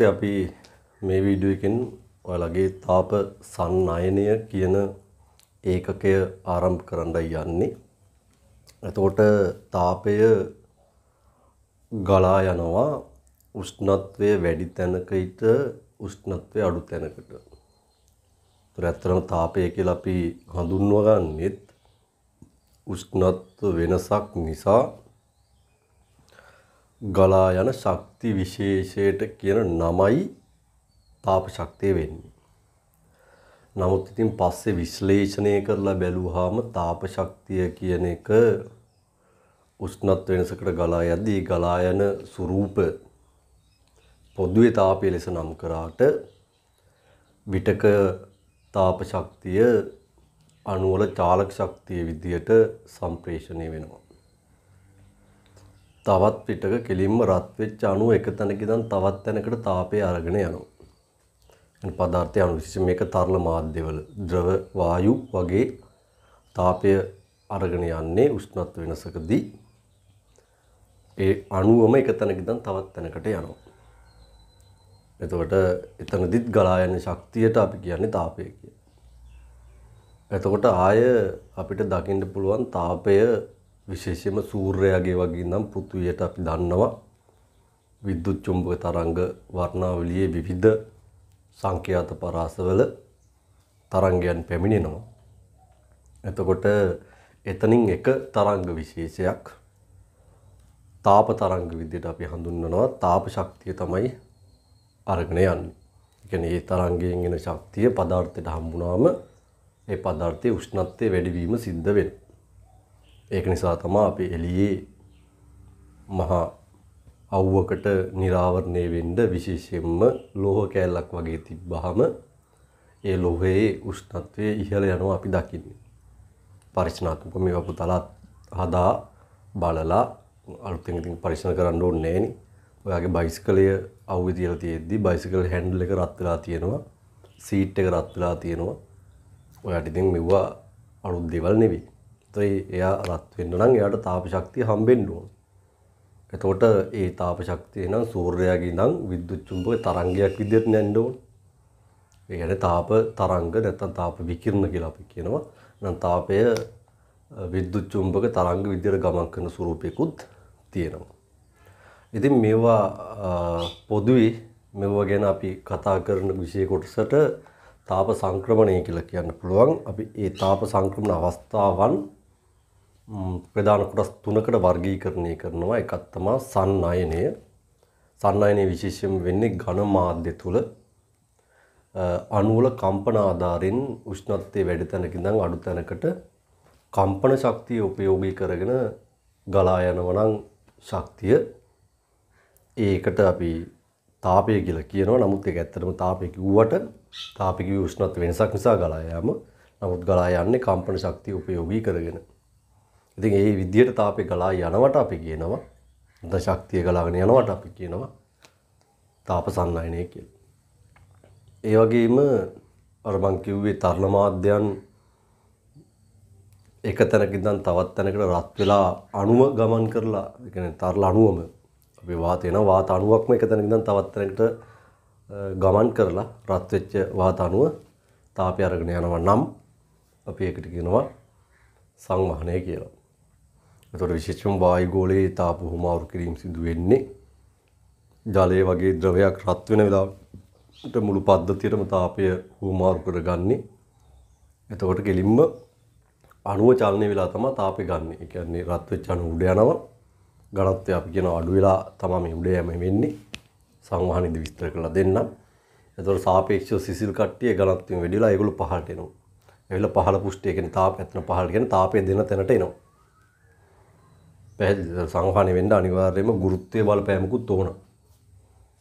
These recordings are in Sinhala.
සුපෘතය අපි මේ වීඩියෝ එකෙන් ඔයාලගේ තාප සන්නයනය කියන ඒකකය ආරම්භ කරන්නයි යන්නේ. එතකොට තාපය ගලා යනවා උෂ්ණත්වය වැඩි තැනක ඊට උෂ්ණත්වය අඩු තැනකට. ඒතර ඇත්තටම තාපය කියලා අපි හඳුන්වගන්නෙත් උෂ්ණත්ව වෙනසක් නිසා ගලා යන ශක්ති විශේෂයට කියන නමයි තාප ශක්තිය වෙන්නේ. නමුත් ඉතින් පස්සේ විශ්ලේෂණය කරලා බැලුවාම තාප ශක්තිය කියන එක උෂ්ණත් වෙනසකට ගලා යද්දී ගලා යන ස්වરૂප පොදුවේ තාපය ලෙස නම් කරාට විටක තාප ශක්තිය අණුවල චාලක ශක්තිය විදියට සම්ප්‍රේෂණය වෙනවා. තවත් පිටක කෙලින්ම රත් වෙච්ච අණු එක තැනක ඉඳන් තවත් තැනකට තාපය අරගෙන යනවා. එන පදාර්ථය අණු විශේෂ මේක තරල මාධ්‍යවල ද්‍රව වායු වගේ තාපය අරගෙන යන්නේ උෂ්ණත්ව වෙනසකදී ඒ අණුවම එක තැනක ඉඳන් තවත් තැනකට යනවා. එතකොට එතනදිත් ගලා යන ශක්තියට අපි කියන්නේ තාපය කියලා. එතකොට ආය අපිට දකින්න පුළුවන් තාපය විශේෂයෙන්ම සූර්යාගේ වගේ නම් පෘථිවියට අපි දන්නවා විද්‍යුත් චුම්බක තරංග වර්ණාවලියේ විවිධ සංඛ්‍යාත පරාසවල තරංගයන් පැමිණෙනවා. එතකොට එතනින් එක තරංග විශේෂයක් තාප තරංග විදිහට අපි හඳුන්වනවා තාප ශක්තිය තමයි අරගෙන යන්නේ. ඒ ඒ තරංගයෙන් එන ශක්තිය පදාර්ථයට හම්බුනාම ඒ පදාර්ථයේ උෂ්ණත්වය වැඩිවීම සිද්ධ වෙනවා. ඒක නිසා තමා අපි එළියේ මහා අව්වකට නිරාවරණය වෙන්න විශේෂයෙන්ම ලෝහ කෑල්ලක් වගේ තිබ්බහම ඒ ලෝහයේ උෂ්ණත්වය ඉහළ යනවා අපි දකින්නේ. පරික්ෂණාත්මක මේවා පුතලත් හදා බලලා අලුතෙන් ඉතින් පරීක්ෂණ කරන්න ඕනේ නෑනේ. ඔයාගේ බයිසිකලය අවුවේ තියලා තියෙද්දි බයිසිකල් හැන්ඩල් එක රත් වෙලා තියෙනවා. සීට් එක රත් වෙලා තියෙනවා. ඔයාට ඉතින් මෙවුවා අලුත් දේවල් නෙවෙයි. තොයි එයා රත් වෙන්න නම් එයාට තාප ශක්තිය හම්බෙන්න ඕන. එතකොට ඒ තාප ශක්තිය නම් සූර්යාගේ නම් විද්‍යුත් චුම්බක තරංගයක් විදිහට නැන්න ඕන. ඒ කියන්නේ තාප තරංග නැත්නම් තාප විකිරණ කියලා අපි කියනවා. නම් තාපය විද්‍යුත් චුම්බක තරංග විදිහට ගමන් කරන ස්වරූපයකුත් තියෙනවා. ඉතින් මේවා පොදුවේ මෙවුව ගැන අපි කතා කරන විෂය කොටසට තාප සංක්‍රමණය කියලා කියන්න පුළුවන්. අපි ඒ තාප සංක්‍රමණ අවස්ථාවන් ප්‍රධාන කොටස් තුනකට වර්ගීකරණය කරනවා එකක් තමයි සන්නයනය සන්නයනය විශේෂයෙන් වෙන්නේ ඝන මාධ්‍ය තුල අණුවල කම්පන ආධාරයෙන් උෂ්ණත්වයේ වැඩි තැනක ඉඳන් අඩු තැනකට කම්පන ශක්තිය උපයෝගී කරගෙන ගලා යනවා නම් ශක්තිය ඒකට අපි තාපය කියලා කියනවා නමුත් ඒක ඇත්තටම තාපය කිව්වට තාපය කිව්වේ උෂ්ණත්ව වෙනසක් නිසා ගලා යෑම නමුත් ගලා යන්නේ කම්පන ශක්තිය උපයෝගී කරගෙන ඉතින් ඒ විදිහට තාපේ ගලා යනවට අපි කියනවා නැත්නම් ශක්තිය ගලාගෙන යනවට අපි කියනවා තාප සන්නායනය කියලා. ඒ වගේම අර මං කිව්වේ තරණ මාධ්‍යයන් එක තැනක ඉඳන් තවත් තැනකට රත් වෙලා අණුව ගමන් කරලා ඒ කියන්නේ තරල අණුවම අපි වාත වෙන වාත අණුවක්ම එක තැනක ඉඳන් තවත් තැනකට ගමන් කරලා රත් වෙච්ච වාත අණුව තාපය අරගෙන යනවා නම් අපි ඒකට කියනවා සංවහනය කියලා. එතකොට විශේෂම වායුගෝලයේ තාප හුමාරු කිරීම සිදු වෙන්නේ ජලය වගේ ද්‍රවයක් රත් වෙන වෙලාවට මුළු පද්ධතියටම තාපය හුමාරු කරගන්නේ. එතකොට කෙලින්ම අණුව චලනය වෙලා තමයි තාපය ගන්න. ඒ කියන්නේ රත් වෙච්ච අණු උඩ යනවා. ඝනත්වය අපි කියන අඩු වෙලා තමයි මේ උඩ යම වෙන්නේ. සංවහන ඉදි විස්තර කරලා දෙන්නම්. එතකොට සාපේක්ෂව සිසිල් කට්ටිය ඝනත්වයෙන් වැඩිලා ඒගොල්ලෝ පහළට එනවා. ඒවිල පහළ පුෂ්ටය කියන්නේ තාපය ඇතන පහළ කියන්නේ තාපය දෙන තැනට එනවා. පැහැදිලි සංහානය වෙන්න අනිවාර්යයෙන්ම ගුරුත්වයේ බලපෑමකුත් ඕන.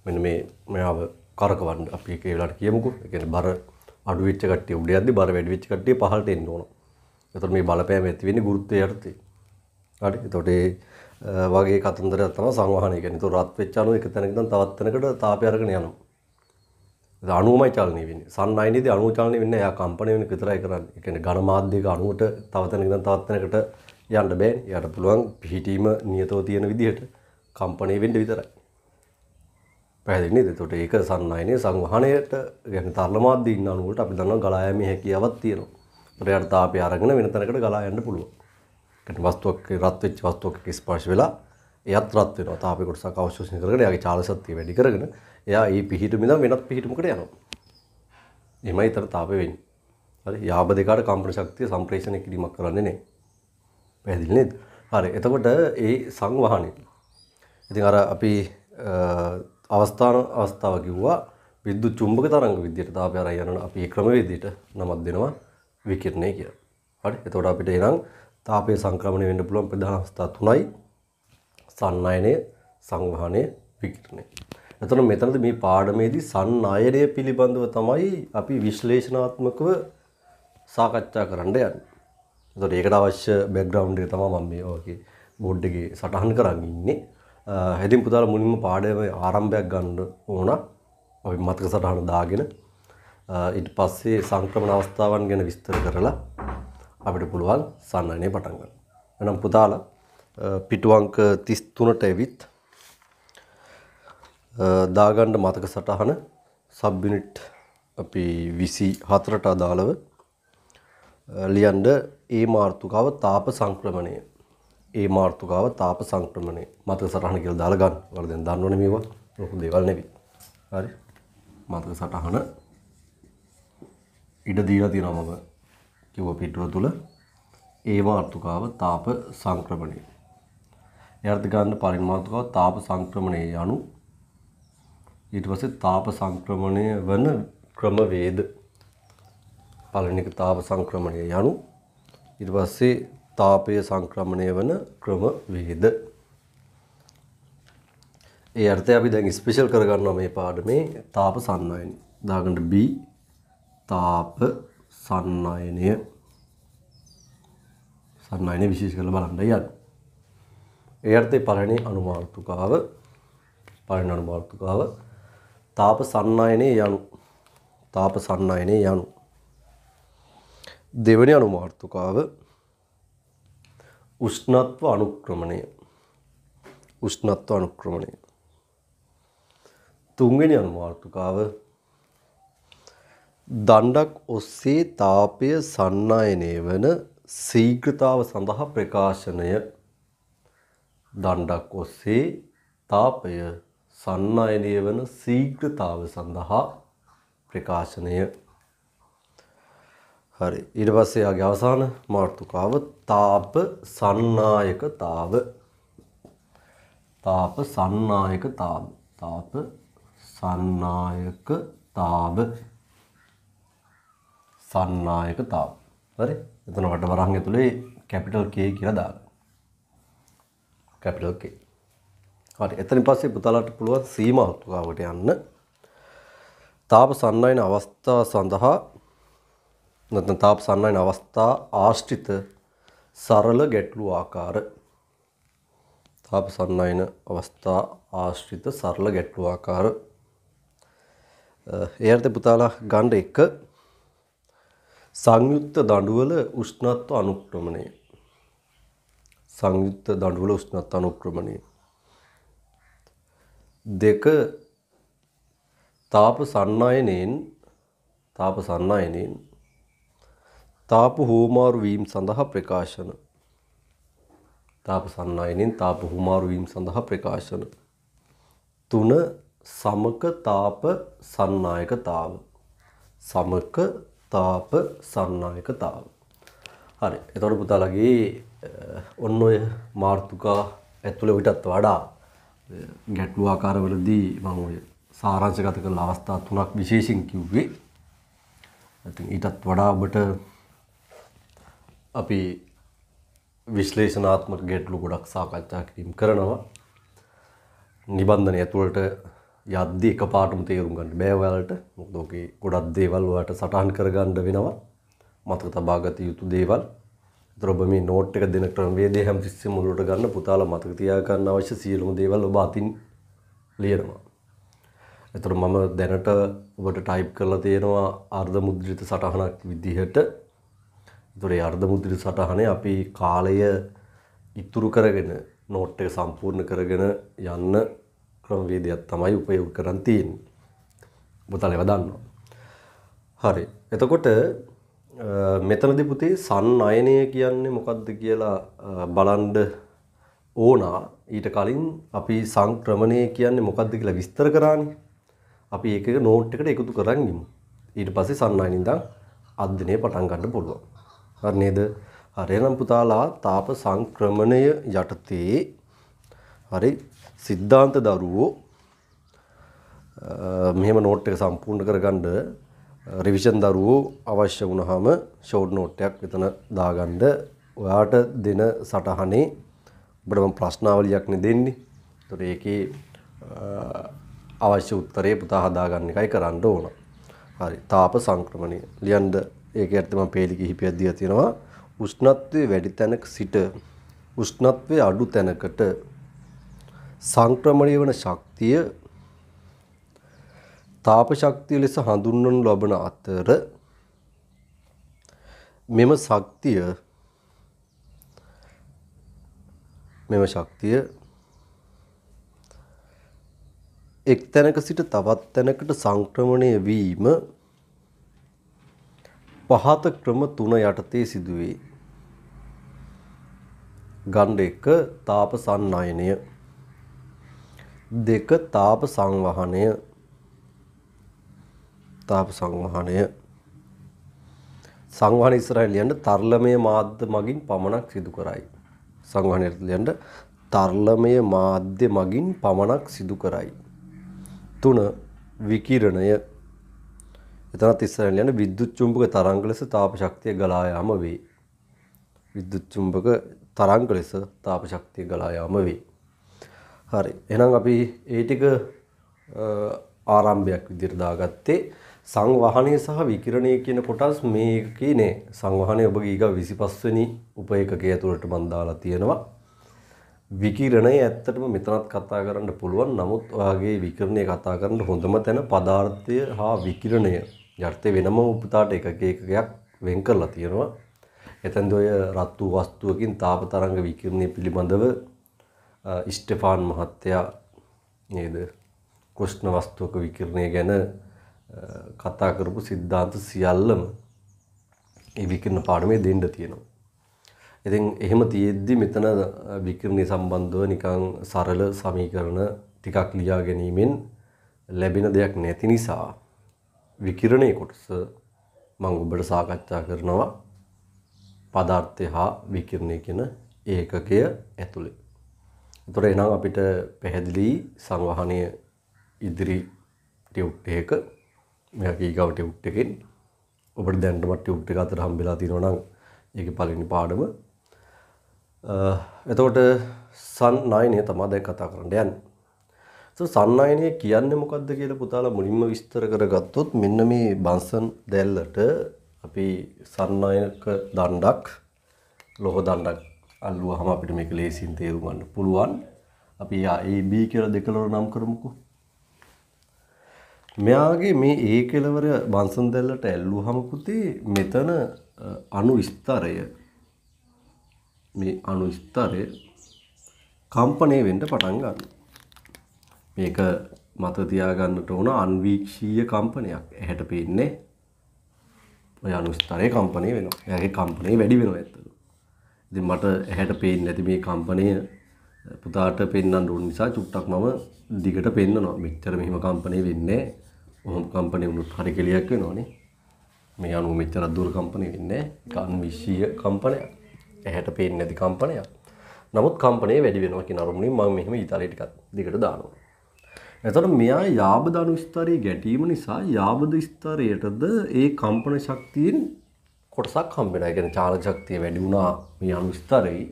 මෙන්න මේ මෙයාව කරකවන්න අපි එක වෙලාවට කියමුකෝ. ඒ කියන්නේ බර අඩු වෙච්ච කට්ටිය උඩ යද්දි බර වැඩි වෙච්ච කට්ටිය පහළට එන්න ඕන. එතකොට මේ බලපෑම ඇති වෙන්නේ ගුරුත්වයේ යටතේ. හරි. එතකොට ඒ වගේ කතන්දරයක් තමයි සංවහනය කියන්නේ. එතකොට රත් වෙච්ච අණු එක තැනක ඉඳන් තවත් තැනකට තාපය අරගෙන යනවා. ඒ අණුමයි චලනය වෙන්නේ. සන්නයිනේදී අණු චලනය වෙන්නේ එයා කම්පණය වෙන එක විතරයි කරන්නේ. ඒ කියන්නේ ඝන මාධ්‍යයක අණුවට තව තැනක ඉඳන් තවත් තැනකට යන්න බෑනේ. එයාට පුළුවන් පිහිටීම නියතව තියෙන විදිහට කම්පණය වෙන්න විතරයි. පැහැදිලි නේද? එතකොට ඒක සන්නායනයේ සංවහණයට يعني තරල මාධ්‍ය ඉන්න අනුවට අපි දන්නවා ගලා යෑමේ හැකියාවක් තියෙනවා. ඒතර එයාට තාපය අරගෙන වෙන තැනකට ගලා යන්න පුළුවන්. කියන්නේ වස්තුවක් රත් වෙච්ච වස්තුවක ස්පර්ශ වෙලා එයත් රත් වෙනවා. තාපය කොටසක් අවශෝෂණය කරගෙන එයාගේ චාලකත්වය වැඩි කරගෙන එයා ඒ පිහිටුම ඉඳන් වෙනත් පිහිටුමකට යනවා. එහෙමයි ඊතර තාපය වෙන්නේ. හරි. යාබ දෙකට කම්පන ශක්තිය සම්ප්‍රේෂණය කිරීමක් කරන්නේ නැහැ. පැදිලිනිද හරි එතකොට ඒ සංවාහනය ඉතින් අර අපි අවස්ථාන අවස්ථාව කිව්වා විද්‍යුත් චුම්බක තරංග විදියට තාපය අරන් යනවා අපි ඒ ක්‍රමවේදයට නමක් දෙනවා විකිරණය කියලා. හරි. එතකොට අපිට එනම් තාපය සංක්‍රමණය වෙන්න පුළුවන් ප්‍රධාන අවස්ථා තුනයි සන්නායනය, සංවහනය, විකිරණය. එතකොට මෙතනද මේ පාඩමේදී සන්නායනය පිළිබඳව තමයි අපි විශ්ලේෂණාත්මකව සාකච්ඡා කරන්න යන්නේ. තොට ඒකට අවශ්‍ය බෙක්ග්‍රවන්්ඩේ තම මම මේ ඕකේ බෝඩ්ඩගේ සටහන් කරන්න ඉන්නේ හැදින් පුතාල මුලින්ම පාඩම ආරම්භයක් ගණ්ඩ ඕන ඔයි මතක සටහන දාගෙන ඉට පස්සේ සංක්‍රමණ අවස්ථාවන් ගැන විස්තර කරලා අපිට පුළුවන් සන්නනය පටන්ගන්න. එනම් පුතාල පිටුවංක තිස්තුනට ඇවිත් දාගණ්ඩ මතක සටහන සබ්බිනිට් අපි විසි හතරට අදාළව ලියන්ඩ ඒ මාර්ථකාව තාප සංක්‍රමණය ඒ මාර්ථකාව තාප සංක්‍රමණය මතක සටහන කියල දාලගන්න වලදෙන් දන්නවන මේවා ලොකු දෙවල් නැවි හරි මතක සටහන ඉඩ දීලා තිනමම කිව පිටුව තුළ ඒ මාර්ථකාව තාප සංක්‍රමණය එර්ථගන්න පරිමාර්ථකාව තාප සංක්‍රමණය යනු ඊට පස්සේ තාප සංක්‍රමණය වන ක්‍රමවේද පළවෙනි එක තාප සංක්‍රමණය යනු ඊට පස්සේ තාපය සංක්‍රමණය වන ක්‍රම වේද ඒ අර්ථය අපි දැන් ස්පෙෂල් කරගන්නවා මේ පාඩමේ තාප සන්වයනය දාගන්න B තාප සන්නයනය සන්නයනය විශේෂ කරලා බලන්න යන්න. ඒ අර්ථයේ පළවෙනි අනුමාර්ථකාව පළවෙනි අනුමාර්ථකාව තාප සන්නයනයේ යනු තාප සන්නයනයේ යනු දෙවැනි අනුමාර්ථකාව උෂ්ණත්ව අනුක්‍රමණය උෂ්ණත්ව අනුක්‍රමණය තුන්වෙනි අනුමාර්ථකාව දණ්ඩක් ඔස්සේ තාපය සන්නායනය වන ශීඝ්‍රතාව සඳහා ප්‍රකාශනය දණ්ඩක් ඔස්සේ තාපය සන්නායනය වන ශීඝ්‍රතාව සඳහා ප්‍රකාශනය හරි ඊට පස්සේ යාගේ අවසාන මාතෘකාව තාප සන්නායකතාව තාප සන්නායකතාව තාප සන්නායකතාව සන්නායකතාව හරි එතන වටවරහන් ඇතුලේ කැපිටල් K කියලා දාන්න කැපිටල් K හරි එතනින් පස්සේ පුතාලාට පුළුවන් සීමා මාතෘකාවට යන්න තාප සන්නායන අවස්ථා සඳහා නැත්නම් තාපසන්නයින අවස්ථා ආශ්‍රිත සරල ගැටළු ආකාර තාපසන්නයින අවස්ථා ආශ්‍රිත සරල ගැටළු ආකාර ඒ අර්ථ පුතාලා ගණ්ඩ එක සංයුක්ත දඬුවල උෂ්ණත්ව අනුක්‍රමණය සංයුක්ත දඬුවල උෂ්ණත්ව අනුක්‍රමණය දෙක තාප සන්නායනෙන් තාප සන්නායනෙන් තාප හෝමාරු වීම සඳහා ප්‍රකාශන තාප සන්නායනෙන් තාප හෝමාරු වීම සඳහා ප්‍රකාශන තුන සමක තාප සන්නායකතාව සමක තාප සන්නායකතාව හරි එතකොට පුතාලගේ ඔන්න ඔය මාර්තුකා ඇතුළේ විටත් වඩා ගැටලු ආකාරවලදී මම ඔය සාරාංශගත කරලා අවස්ථා තුනක් විශේෂයෙන් කිව්වේ. ඉතින් ඊටත් වඩා ඔබට අපි විශ්ලේෂනාත්මක ගැටලු ගොඩක් සාකච්ඡා කිරීම කරනවා. නිබන්ධනය ඇතුළට යද්දි එකපාරටම තේරුම් ගන්න බෑ ඔයාලට. මොකද ඔකේ ගොඩක් දේවල් ඔයාලට සටහන් කරගන්න වෙනවා. මතක තබා ගත යුතු දේවල්. ඒතර ඔබ මේ නෝට් එක දෙන ක්‍රමවේදය හැම තිස්සෙම මුලට ගන්න පුතාලා මතක තියා ගන්න අවශ්‍ය සියලුම දේවල් ඔබ අතින් ලියනවා. එතකොට මම දැනට ඔබට ටයිප් කරලා තියෙනවා අර්ධ මුද්‍රිත සටහනක් විදිහට දුරේ අර්ධමුද්‍ර සටහනේ අපි කාලය ඉතුරු කරගෙන නෝට්ටය සම්පූර්ණ කරගෙන යන්න ක්‍රමවේදයක් තමයි උපයෝග කරන් තියෙන් බොතලව දන්නවා. හරි එතකොට මෙතනදි පුතේ සන්නයනය කියන්නේ මොකක්ද කියලා බලන්ඩ ඕනා ඊට කලින් අපි සංක්‍රමණය කියන්නේ මොකක්ද කියලා විස්තර කරානි අපි ඒක නෝට් එකට එකතු කරන් ගිමු ඊට පස්සේ සන්නයනින්දා අධ්‍යනය පටන් ගන්න පුළුවන් හරිනේද හරිනම් පුතාලා තාප සංක්‍රමණය යටතේ හරි සිද්ධාන්ත දරුවෝ මෙහෙම නෝට් එක සම්පූර්ණ කරගන්න රිවිෂන් දරුවෝ අවශ්‍ය වුණාම ෂෝට් නෝට් එකක් මෙතන දාගන්න ඔයාට දෙන සටහනේ ඔබට මම ප්‍රශ්නාවලියක් නේ දෙන්නේ. ඒතොර ඒකේ අවශ්‍ය උත්තරේ පුතා හදාගන්න එකයි කරන්න ඕන. හරි. තාප සංක්‍රමණය ලියන්න ඒක ඇත්තම පේලි කිහිපයක් දීලා තියෙනවා. උෂ්ණත්වයේ වැඩි තැනක සිට උෂ්ණත්වයේ අඩු තැනකට සංක්‍රමණය වන ශක්තිය තාප ශක්තිය ලෙස හඳුන්වනු ලබන අතර මෙම ශක්තිය මෙම ශක්තිය එක් තැනක සිට තවත් තැනකට සංක්‍රමණය වීම පහත ක්‍රම තුන යටතේ සිදුවේ. ගණ්ඩ එක තාප සන්නයනය දෙක තාප සංවහනය තාප සංවහනය සංවහන ඉස්රායිලියන්ට තර්ලමය මාධ්‍ය මගින් පමණක් සිදු කරයි. සංවහන ඉස්රායිලියන්ට තර්ලමය මාධ්‍ය මගින් පමණක් සිදු කරයි. 3 විකිරණය එතනත් ඉස්සරහින් යන විද්‍යුත් චුම්බක තරංග ලෙස තාප ශක්තිය ගලා යාම වේ. විද්‍යුත් චුම්බක තරංග ලෙස තාප ශක්තිය ගලා යාම වේ. හරි. එහෙනම් අපි ඒ ටික ආරම්භයක් විදිහට දාගත්තේ සංවහනය සහ විකිරණය කියන කොටස් මේකේ නෑ. සංවහනය ඔබගේ ඊගා 25 වෙනි උපඒකකයේ ඇතුළට මම දාලා තියෙනවා. විකිරණය ඇත්තටම මෙතනත් කතා කරන්න පුළුවන්. නමුත් ඔයාගේ විකිරණය කතා කරන්න හොඳම තැන පදාර්ථය හා විකිරණය යටතේ වෙනම උපතාට එක ඒකකයක් වෙන් කරලා තියෙනවා. එතැන්ද ඔය රත් වූ වස්තුවකින් තාප තරංග විකිරණය පිළිබඳව ස්ටෙෆාන් මහත්තයා නේද කෘෂ්ණ වස්තුවක විකිරණය ගැන කතා කරපු සිද්ධාන්ත සියල්ලම ඒ විකිරණ පාඩමේ දෙන්න තියෙනවා. ඉතින් එහෙම තියෙද්දි මෙතන විකිරණය සම්බන්ධව නිකං සරල සමීකරණ ටිකක් ලියා ගැනීමෙන් ලැබෙන දෙයක් නැති නිසා විකිරණය කොටස මං ඔබට සාකච්ඡා කරනවා පදාර්ථය හා විකිරණය කියන ඒකකය ඇතුළේ. එතකොට එනම් අපිට පැහැදිලි සංවහනය ඉදිරි ටියුබ් එකක මෙයාගේ ඊගව ටියුබ් එකෙන් ඔබට දැනටමත් ටියුබ් එක අතර හම්බෙලා තියෙනවා නම් ඒකේ පළවෙනි පාඩම එතකොට සන් 9 තමයි දැන් කතා කරන්න යන්නේ. සන්නයනය කියන්න මොකක්ද කියල පුතාලා මුලින්ම විස්තර කරගත්තොත් මෙන්න මේ බන්සන් දැල්ලට අපි සන්නයක දණ්ඩක් ලොහ දණ්ඩක් අල්ලුව හම අපිට මේක ලේසින් තේරුමන්න පුළුවන් අපි AB කියල දෙකලොර නම් කරමුකු මෙයාගේ මේ ඒ කෙලවර බන්සන් දැල්ලට ඇල්ලු හමකුතේ මෙතන අනු ස්ථරය මේ අනු ස්ථරය කම්පනය වෙන්ට පටන් ගන්න මේක මත තියාගන්නට ඕන අන්වීක්ෂීය කම්පනයක් ඇහැට පේන්නේ ඔය අනුස්තරයේ කම්පණය වෙනවා. එයාගේ කම්පණය වැඩි වෙනවා ඇත්තටම. ඉතින් මට ඇහැට පේන්නේ නැති මේ කම්පණය පුතාට පෙන්වන්න ඕන නිසා චුට්ටක් මම දිගට පෙන්නනවා. මෙච්චර මෙහිම කම්පණය වෙන්නේ ඔහොම කම්පණය වුණොත් හරි කෙලියක් වෙනවනේ. මේ අනුව මෙච්චර දුර කම්පණය වෙන්නේ අන්වික්ෂීය කම්පනයක්. ඇහැට පේන්නේ නැති කම්පනයක්. නමුත් කම්පණය වැඩි වෙනවා කියන අරමුණින් මම මෙහෙම ඊතලේ ටිකක් දිගට දානවා. එතකොට මෙයා යාබ ධනු ස්තරයේ ගැටීම නිසා යාබද ස්තරයටද ඒ කම්පන ශක්තියෙන් කොටසක් හම්බ වෙනවා. ඒ කියන්නේ චාලක ශක්තිය වැඩි වුණා මේ අණු ස්තරයේ.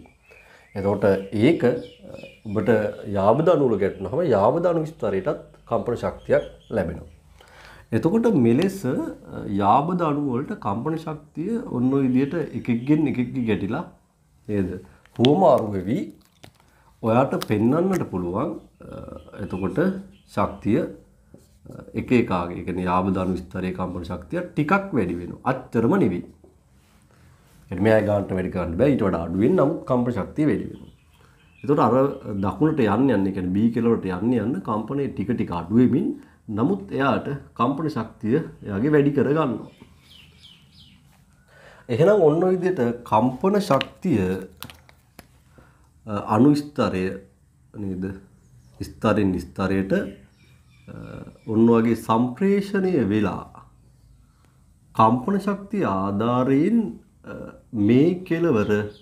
එතකොට ඒක ඔබට යාබ ධනු වල ගැටුනහම යාබ ධනු ස්තරයටත් කම්පන ශක්තියක් ලැබෙනවා. එතකොට මෙලෙස යාබ ධනු වලට කම්පන ශක්තිය ඔන්න ඔය විදිහට එකෙක්ගෙන් එකෙක්ගේ ගැටිලා නේද? හෝමාරු වෙවි ඔයාට පෙන්වන්නට පුළුවන් එතකොට ශක්තිය එක එකාගේ එකන යාබධන විස්තරය කම්පන ශක්තිය ටිකක් වැඩි වෙන අච්චරම නෙවී එම ගාට වැඩිකන්න බෑ ඉට වඩ අඩුවෙන් නමුත් කම්ප ශක්තිය වැඩිවෙන එතට අර දකුණට යන්න යන්න එක බී කෙලවට යන්න යන්න කම්පනය ටික ටික අඩුවමින් නමුත් එයාට කම්පන ශක්තිය එයාගේ වැඩි කරගන්නවා එහෙනම් ඔන්න විදියට කම්පන ශක්තිය අනුස්තරය නේද ස්තරින් ස්තරයට ඔන්න වගේ සම්ප්‍රේෂණය වෙලා කම්පන ශක්තිය ආධාරයෙන් මේ කෙලවරට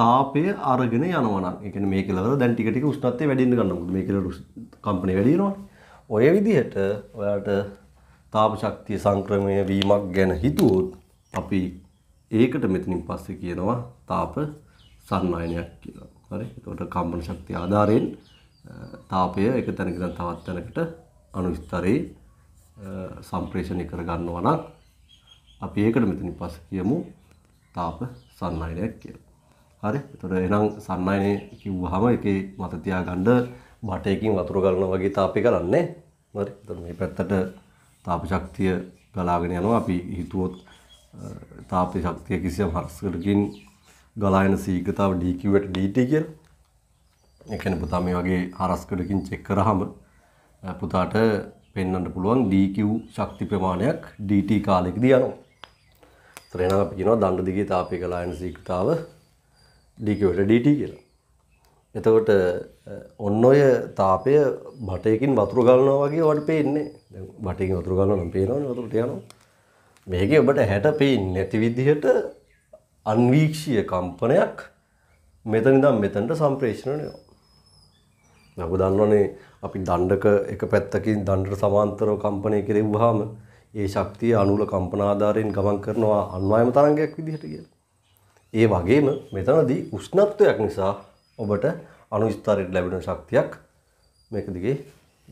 තාපය අරගෙන යනවා නම් ඒ කියන්නේ මේ කෙලවර දැන් ටික ටික උෂ්ණත්වය වැඩි වෙන ගන්නවා. මොකද මේ කෙලවර කම්පණය වැඩි වෙනවානේ. ඔය විදිහට ඔයාට තාප ශක්තිය සංක්‍රමණය වීමක් ගැන හිතුවොත් අපි ඒකට මෙතනින් පස්සේ කියනවා තාප සන්වයනයක් කියලා. හරි එතකොට කම්පන ශක්තිය ආධාරයෙන් තාපය එක තැනක ඉඳන් තවත් තැනකට අණු විස්තරේ සම්ප්‍රේෂණය කර ගන්නවා නම් අපි ඒකට මෙතනින් පස්සේ කියමු තාප සන්නයනයක් කියලා. හරි? එතකොට එහෙනම් සන්නයනේ කිව්වහම ඒකේ මත තියාගන්න බටයකින් වතුර ගලනවා වගේ තාපය කරන්නේ. හරි? එතකොට මේ පැත්තට තාප ශක්තිය ගලාගෙන යනවා. අපි හිතුවොත් තාප ශක්තිය කිසියම් හස්කඩකින් ගලා එන සීඝ්‍රතාව dq ට dt කියලා. ඒ කියන්නේ පුතා මේ වගේ හරස්කඩකින් චෙක් කරාම පුතාට පෙන්වන්න පුළුවන් dq ශක්ති ප්‍රමාණයක් dt කාලෙකදී යනවා. ඒතර එහෙනම් අපි කියනවා දණ්ඩ දිගේ තාපය ගලා එන සීඝ්‍රතාව dq ට dt කියලා. එතකොට ඔන්න ඔය තාපය බටයකින් වතුර ගලනවා වගේ ඔයාලට පේන්නේ. දැන් බටයකින් වතුර ගලනවා නම් පේනවනේ වතුරට යනවා. මේකේ ඔබට හැට පේන්නේ නැති විදිහට අන්වීක්ෂීය කම්පනයක් මෙතන ඉඳන් මෙතනට සම්ප්‍රේෂණය වෙනවා. නබු දන්නවනේ අපි දණ්ඩක එක පැත්තකින් දණ්ඩට සමාන්තරව කම්පනය කෙරෙව්වහම ඒ ශක්තිය අනුල කම්පන ආධාරයෙන් ගමන් කරනවා අන්වායම තරංගයක් විදිහට කියලා. ඒ වගේම මෙතනදී උෂ්ණත්වයක් නිසා ඔබට අණු ස්තරයට ලැබෙන ශක්තියක් මේක දිගේ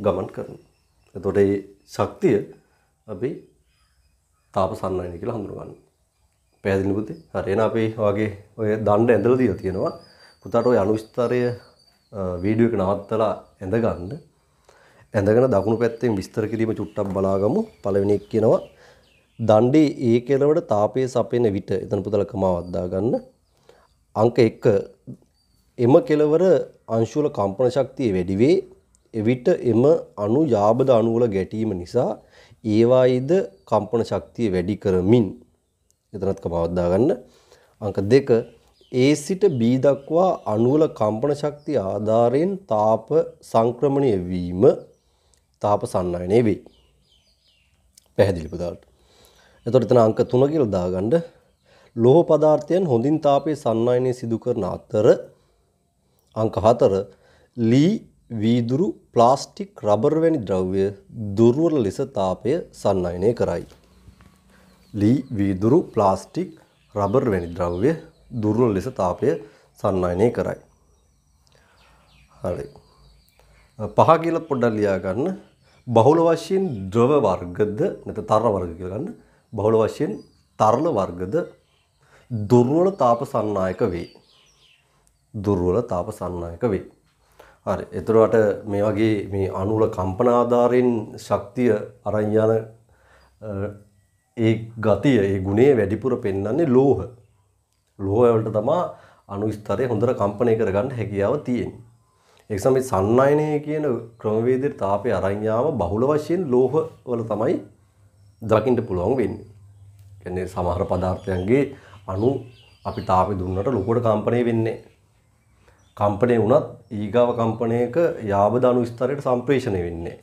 ගමන් කරනවා. එතකොට මේ ශක්තිය අපි තාප සන්වයන කියලා හඳුනගන්නවා. පැහැදිලි පුතේ. හරි එහෙනම් අපි ඔයගේ ඔය දණ්ඩ ඇඳලා දීලා තියෙනවා. පුතාට ඔය අනුස්තරය වීඩියෝ එක නවත්තලා ඇඳ ගන්න. ඇඳගෙන දකුණු පැත්තෙන් විස්තර කිරීම චුට්ටක් බලාගමු. පළවෙනි එක කියනවා දණ්ඩේ ඒ කෙළවර තාපයේ සපෙන විට එතන පුතලා කමාවක් දාගන්න. අංක 1 එම කෙළවර අංශුවල කම්පන ශක්තිය වැඩි වේ. එවිට එම අණු යාබද අණු වල ගැටීම නිසා ඒවායිද කම්පන ශක්තිය වැඩි කරමින් ගෙදරත් කමාවක් දාගන්න. අංක 2 ඒ සිට B දක්වා අණුවල කම්පන ශක්තිය ආධාරයෙන් තාප සංක්‍රමණය වීම තාප සන්නායනය වේ. පැහැදිලි පුතාලට. එතකොට එතන අංක 3 කියලා දාගන්න. ලෝහ පදාර්ථයන් හොඳින් තාපයේ සන්නායනය සිදු කරන අතර අංක 4 ලී වීදුරු ප්ලාස්ටික් රබර් වැනි ද්‍රව්‍ය දුර්වල ලෙස තාපය සන්නායනය කරයි. ලී වීදුරු ප්ලාස්ටික් රබර් වැනි ද්‍රව්‍ය දුර්වල ලෙස තාපය සන්නායනය කරයි. හරි. පහ කියලා පොඩ්ඩක් ලියා ගන්න. බහුල වශයෙන් ද්‍රව වර්ගද නැත්නම් තරල වර්ග කියලා ගන්න. බහුල වශයෙන් තරල වර්ගද දුර්වල තාප සන්නායක වේ. දුර්වල තාප සන්නායක වේ. හරි. එතකොට මේ වගේ මේ අණුල කම්පන ආධාරයෙන් ශක්තිය අරන් යන ඒ ගතිය ඒ ගුණේ වැඩිපුර පෙන්වන්නේ ලෝහ. ලෝහ වලට තමා අණු ස්තරයේ හොඳට කම්පණය කරගන්න හැකියාව තියෙන්නේ. ඒක සමේ සන්නයනය කියන ක්‍රමවේදයේ තාපයේ අරන් යාම බහුල වශයෙන් ලෝහ වල තමයි දකින්න පුළුවන් වෙන්නේ. කියන්නේ සමහර පදාර්ථයන්ගේ අණු අපි තාපේ දුන්නට ලොකුවට කම්පණය වෙන්නේ කම්පණය වුණත් ඊගාව කම්පණයක යාබද අණු ස්තරයට සම්ප්‍රේෂණය වෙන්නේ.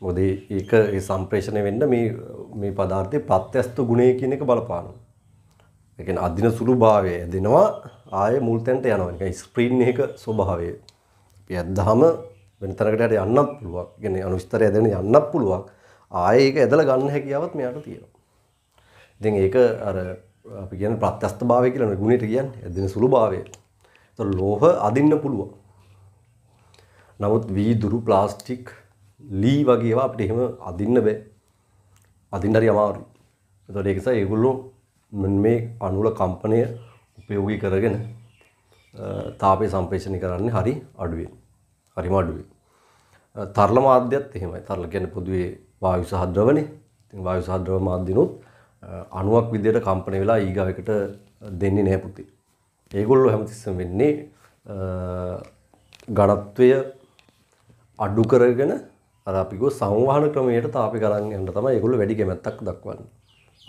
මොකද ඒක ඒ සම්ප්‍රේෂණය වෙන්න මේ මේ පදාර්ථයේ ප්‍රත්‍යස්ත ගුණය කියන එක බලපානවා. ඒ කියන්නේ අදින සුළු භාවය දෙනවා ආයේ මුල් තැනට යනවා. නිකන් ස්ප්‍රින් එක ස්වභාවය. අපි ඇද්දාම වෙන තැනකට යට යන්නත් පුළුවන්. ඒ කියන්නේ අනුස්තරය දෙන්න යන්නත් පුළුවන්. ආයේ ඒක ඇදලා ගන්න හැකියාවත් මෙයාට තියෙනවා. ඉතින් ඒක අර අපි කියන්නේ ප්‍රත්‍යස්ත භාවය කියලා නේ ගුණයට කියන්නේ. ඇදින සුළු භාවය. ඒතර ලෝහ අදින්න පුළුවන්. නමුත් වීදුරු ප්ලාස්ටික් ලී වගේ ඒවා අපිට එහෙම අදින්න බෑ. අදින්ඩරි අමාරුයි එතට ඒකස ඒගුල්ලු මේ අනුල කම්පනය උපයෝගී කරගෙන තාපේ සම්පේෂණය කරන්නේ හරි අඩුවෙන් හරිම අඩුවේ. තරල මාධ්‍යත් එහෙමයි තරල ගැන පොදුවේ වායු සහද්‍රවනය ඉතින් වායු සහද්‍රව මාධ්‍යනුත් අනුවක් විදියට කම්පන වෙලා ඊගාව එකට දෙන්නේ නැහැ පුතේ. ඒගොල්ලෝ හැමතිස්සම වෙන්නේ ඝනත්වය අඩු කරගෙන අර අපි ගෝ සංවහන ක්‍රමයට තාපේ කරන් යන්න තමයි ඒගොල්ලෝ වැඩි කැමැත්තක් දක්වන්නේ.